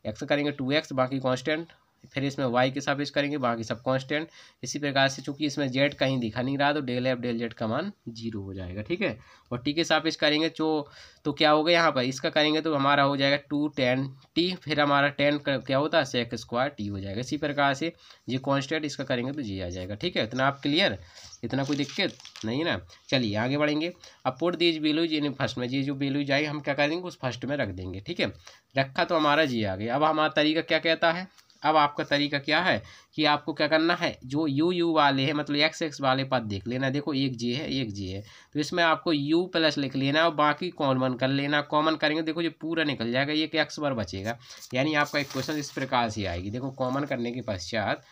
एक्स करेंगे टू एक्स बाकी कॉन्स्टेंट फिर इसमें वाई के साथ करेंगे बाकी सब कांस्टेंट इसी प्रकार से चूंकि इसमें जेड कहीं दिखा नहीं रहा तो डेल एफ डेल जेड का मान जीरो हो जाएगा ठीक है और टी के साथ करेंगे जो तो, तो क्या होगा यहाँ पर इसका करेंगे तो हमारा हो जाएगा टू टेन टी फिर हमारा टेन क्या होता है सेक स्क्वायर टी हो जाएगा इसी प्रकार से ये कॉन्स्टेंट इसका करेंगे तो जी आ जाएगा ठीक है इतना आप क्लियर इतना कोई दिक्कत नहीं ना चलिए आगे बढ़ेंगे अब पुट दीज जी ने फर्स्ट में जी जो बेलू जाएगी हम क्या करेंगे उस फर्स्ट में रख देंगे ठीक है रखा तो हमारा जी आ गया अब हमारा तरीका क्या कहता है अब आपका तरीका क्या है कि आपको क्या करना है जो यू यू वाले हैं मतलब एक्स एक्स वाले पद देख लेना देखो एक जे है एक जे है तो इसमें आपको यू प्लस लिख लेना और बाकी कॉमन कर लेना कॉमन करेंगे देखो ये पूरा निकल जाएगा ये एक्स बार बचेगा यानी आपका एक क्वेश्चन इस प्रकार से आएगी देखो कॉमन करने के पश्चात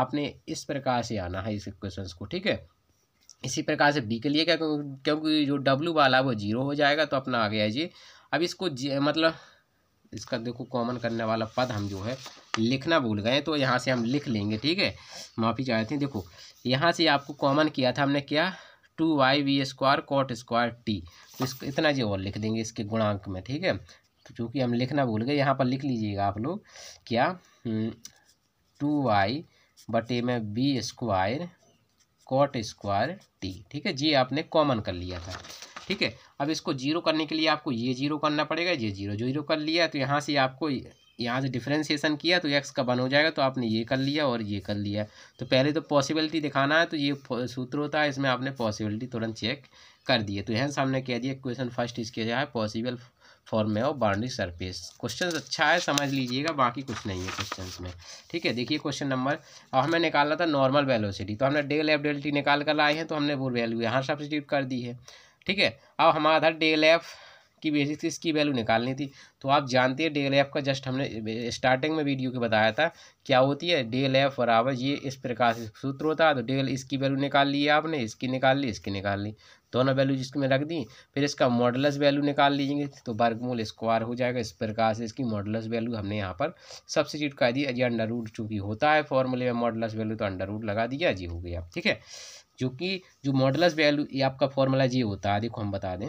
आपने इस प्रकार से आना है इस क्वेश्चन को ठीक है इसी प्रकार से बी के लिए क्या क्योंकि जो डब्ल्यू वाला वो जीरो हो जाएगा तो अपना आ गया जी अब इसको मतलब इसका देखो कॉमन करने वाला पद हम जो है लिखना भूल गए तो यहाँ से हम लिख लेंगे ठीक है माफ़ी चाहते हैं देखो यहाँ से आपको कॉमन किया था हमने क्या two y v square cot square t तो इस इतना जो और लिख देंगे इसके गुणांक में ठीक है तो चूँकि हम लिखना भूल गए यहाँ पर लिख लीजिएगा आप लोग क्या हम्म, टू वाई बटे में b square cot square t ठीक है जी आपने कॉमन कर लिया था ठीक है अब इसको जीरो करने के लिए आपको ये जीरो करना पड़ेगा ये जीरो जीरो कर लिया तो यहाँ से आपको यहाँ से डिफ्रेंसिएशन किया तो एक्स का वन हो जाएगा तो आपने ये कर लिया और ये कर लिया तो पहले तो पॉसिबिलिटी दिखाना है तो ये सूत्र होता है इसमें आपने पॉसिबिलिटी तुरंत चेक कर दिए तो यहाँ सामने कह दिया क्वेश्चन फर्स्ट इसके जो है पॉसिबल फॉर्म में और बाउंड्री सरफेस क्वेश्चन अच्छा है समझ लीजिएगा बाकी कुछ नहीं है क्वेश्चन में ठीक है देखिए क्वेश्चन नंबर अब हमें निकालना था नॉर्मल वेलोसिटी तो हमने डेल एफ डेल्टी निकाल कर लाए हैं तो हमने वो वैल्यू यहाँ सब्सिट्यूट कर दी है ठीक है अब हमारा था डेल एफ की बेसिस इसकी वैल्यू निकालनी थी तो आप जानते हैं डेल एफ का जस्ट हमने स्टार्टिंग में वीडियो के बताया था क्या होती है डेल एफ बराबर ये इस प्रकार से सूत्र होता है तो डेल इसकी वैल्यू निकाल ली आपने इसकी निकाल ली इसकी निकाल ली दोनों वैल्यू मैं रख दी फिर इसका मॉडलस वैल्यू निकाल लीजिए तो वर्गमूल स्क्वायर हो जाएगा इस प्रकार से इसकी मॉडलस वैल्यू हमने यहाँ पर चीट कर दी ये अंडर रूट चूँकि होता है फॉर्मूले में मॉडलस वैल्यू तो अंडर रूट लगा दिया जी हो गया ठीक है जो कि जो मॉडलस वैल्यू ये आपका फॉर्मूला ये होता है देखो हम बता दें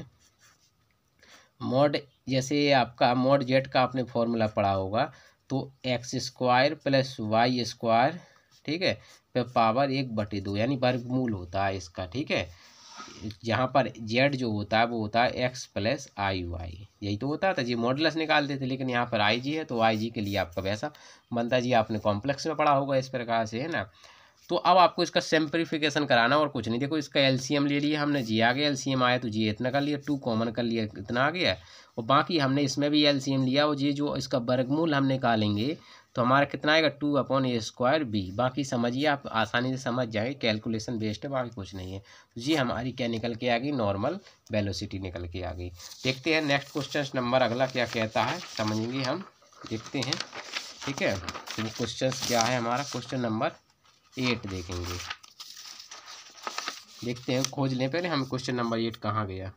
मॉड जैसे आपका मॉड जेड का आपने फॉर्मूला पढ़ा होगा तो x square plus Y square ठीक है पे पावर एक बटे दो यानी वर्गमूल होता है इसका ठीक है यहाँ पर जेड जो होता है वो होता है एक्स प्लस आई वाई यही तो होता था जी मॉडलस निकालते थे लेकिन यहाँ पर आई जी है तो आई जी के लिए आपका वैसा बनता जी आपने कॉम्प्लेक्स में पढ़ा होगा इस प्रकार से है ना तो अब आपको इसका सिंप्लीफिकेशन कराना और कुछ नहीं देखो इसका एलसीएम ले लिया हमने जी आ गया एलसीएम आया तो जी इतना कर लिया टू कॉमन कर लिया इतना आ गया और बाकी हमने इसमें भी एलसीएम लिया और ये जो इसका वर्गमूल हम निकालेंगे तो हमारा कितना आएगा two upon a square b बाकी समझिए आप आसानी से समझ जाएंगे कैलकुलेशन बेस्ड है बाकी कुछ नहीं है तो जी हमारी क्या निकल के आ गई नॉर्मल वेलोसिटी निकल के आ गई देखते हैं नेक्स्ट क्वेश्चन नंबर अगला क्या कहता है समझेंगे हम देखते हैं ठीक है तो क्वेश्चन क्या है हमारा क्वेश्चन नंबर एट देखेंगे देखते हैं खोज लें पहले हम क्वेश्चन नंबर एट कहाँ गया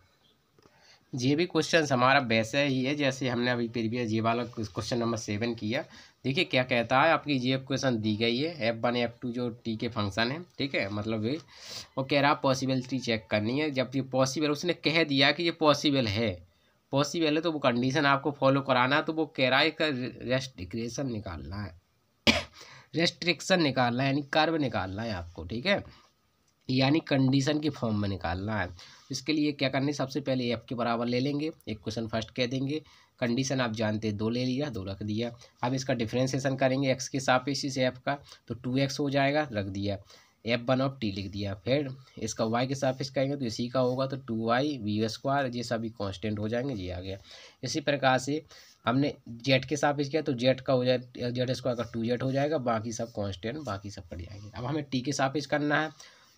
ये भी क्वेश्चन हमारा वैसा ही है जैसे हमने अभी प्रीवियस ये वाला क्वेश्चन नंबर सेवन किया देखिए क्या कहता है आपकी ये क्वेश्चन दी गई है एफ वन एफ टू जो टी के फंक्शन है ठीक है मतलब वो कह रहा पॉसिबिलिटी चेक करनी है जब ये पॉसिबल उसने कह दिया कि ये पॉसिबल है पॉसिबल है तो वो कंडीशन आपको फॉलो कराना है तो वो कह रहा है रेस्ट डिक्रेशन निकालना है रेस्ट्रिक्शन निकालना है यानी कर्व निकालना है आपको ठीक है यानी कंडीशन के फॉर्म में निकालना है इसके लिए क्या करना है सबसे पहले एफ के बराबर ले लेंगे एक क्वेश्चन फर्स्ट कह देंगे कंडीशन आप जानते हैं दो ले लिया दो रख दिया अब इसका डिफ्रेंसिएशन करेंगे एक्स के सापेक्ष इस एफ का तो टू एक्स हो जाएगा रख दिया एफ वन ऑफ टी लिख दिया फिर इसका वाई के सापेक्ष करेंगे तो इसी का होगा तो टू वाई वी स्क्वायर ये सभी कॉन्स्टेंट हो जाएंगे ये आ गया इसी प्रकार से हमने जेड के साथ किया तो जेड का हो जाए जेड स्क्वायर का टू जेड हो जाएगा बाकी सब कांस्टेंट बाकी सब कट जाएंगे अब हमें टी के साथ करना है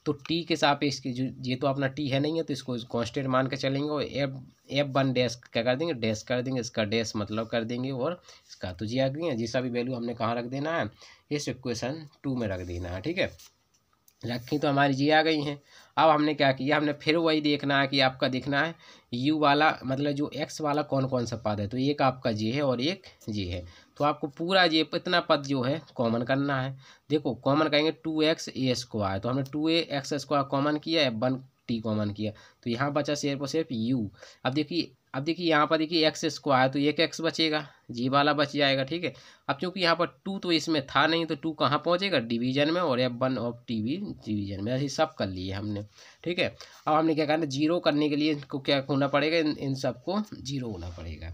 तो टी के साथ जो ये तो अपना टी है नहीं है तो इसको कांस्टेंट मान के चलेंगे और एफ एफ वन डैश क्या कर देंगे डैश कर देंगे इसका डैश मतलब कर देंगे और इसका तो जी रख देंगे जैसा भी वैल्यू हमने कहाँ रख देना है इस इक्वेशन टू में रख देना है ठीक है रखी तो हमारी जी आ गई हैं अब हमने क्या किया हमने फिर वही देखना है कि आपका देखना है यू वाला मतलब जो एक्स वाला कौन कौन सा पद है तो एक आपका जे है और एक जे है तो आपको पूरा जे इतना पद जो है कॉमन करना है देखो कॉमन कहेंगे टू एक्स ए स्क्वायर तो हमने two a x square common किया है वन टी कॉमन किया तो यहाँ बचा सिर्फ और सिर्फ यू अब देखिए अब देखिए यहाँ पर देखिए एक्स स्क्वायर तो एक एक्स बचेगा जी वाला बच जाएगा ठीक है अब चूँकि यहाँ पर टू तो इसमें था नहीं तो टू कहाँ पहुँचेगा डिवीजन में और f one of t v division में ऐसे सब कर लिए हमने ठीक है अब हमने क्या करना जीरो करने के लिए इनको क्या होना पड़ेगा इन, इन सबको जीरो होना पड़ेगा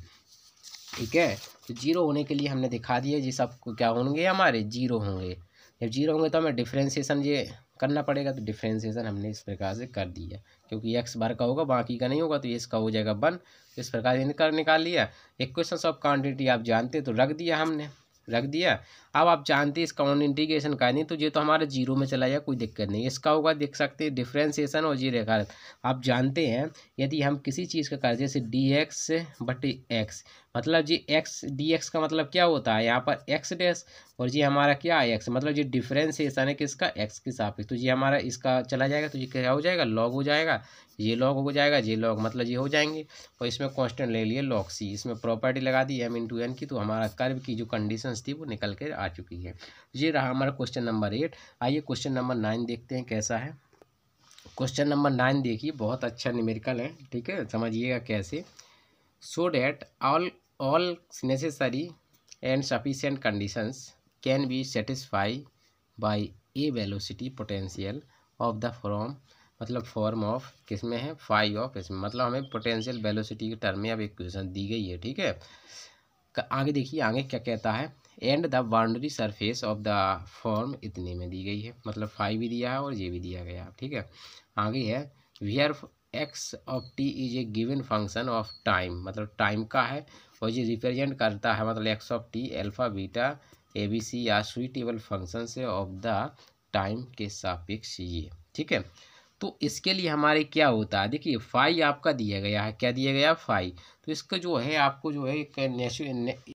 ठीक है तो जीरो होने के लिए हमने दिखा दिया जी सबको क्या होंगे हमारे जीरो होंगे जब जीरो होंगे तो हमें डिफ्रेंसीसन ये करना पड़ेगा तो डिफ्रेंसिएसन हमने इस प्रकार से कर दिया क्योंकि एक्स बार का होगा बाकी का नहीं होगा तो इसका हो जाएगा वन इस प्रकार कर निकाल लिया इक्वेशन ऑफ क्वान्टिटी आप जानते तो रख दिया हमने रख दिया अब आप जानते हैं इसका ऑन इंटीग्रेशन का नहीं तो ये तो हमारा जीरो में चला जाए कोई दिक्कत नहीं इसका होगा देख सकते हैं डिफ्रेंसिएसन और जीरो रेखा आप जानते हैं यदि हम किसी चीज़ का कर जैसे डी एक्स बट एक्स मतलब जी एक्स डी एक्स का मतलब क्या होता है यहाँ पर एक्स डेस और जी हमारा क्या है एक्स मतलब जी डिफ्रेंसिएशन है किसका एक्स के सापेक्ष तो ये हमारा इसका चला जाएगा तो ये क्या हो जाएगा लॉग हो जाएगा ये लॉग हो जाएगा ये लॉग मतलब ये हो जाएंगे और इसमें कॉन्स्टेंट ले लिए लॉग सी इसमें प्रॉपर्टी लगा दी एम इंटू एन की तो हमारा कर्व की जो कंडीशन थी वो निकल कर आ चुकी है ये रहा हमारा क्वेश्चन नंबर एट आइए क्वेश्चन नंबर नाइन देखते हैं कैसा है क्वेश्चन नंबर नाइन देखिए बहुत अच्छा निमेरिकल है ठीक है समझिएगा कैसे so that all all necessary and sufficient conditions can be satisfy by a velocity potential of the from मतलब फॉर्म ऑफ किस में है फाइव ऑफ इसमें मतलब हमें पोटेंशियल वेलोसिटी के टर्म में अब इक्वेशन दी गई है ठीक है आगे देखिए आगे क्या कहता है and the boundary surface of the form इतने में दी गई है मतलब फाइव भी दिया है और ये भी दिया गया ठीक है आगे है where x of t is a given function of time मतलब टाइम का है और ये रिप्रेजेंट करता है मतलब x of t alpha beta a b c या स्वीटेबल फंक्शन से ऑफ द टाइम के सापेक्ष ये ठीक है तो इसके लिए हमारे क्या होता है देखिए फाई आपका दिया गया है क्या दिया गया फाई तो इसका जो है आपको जो है एक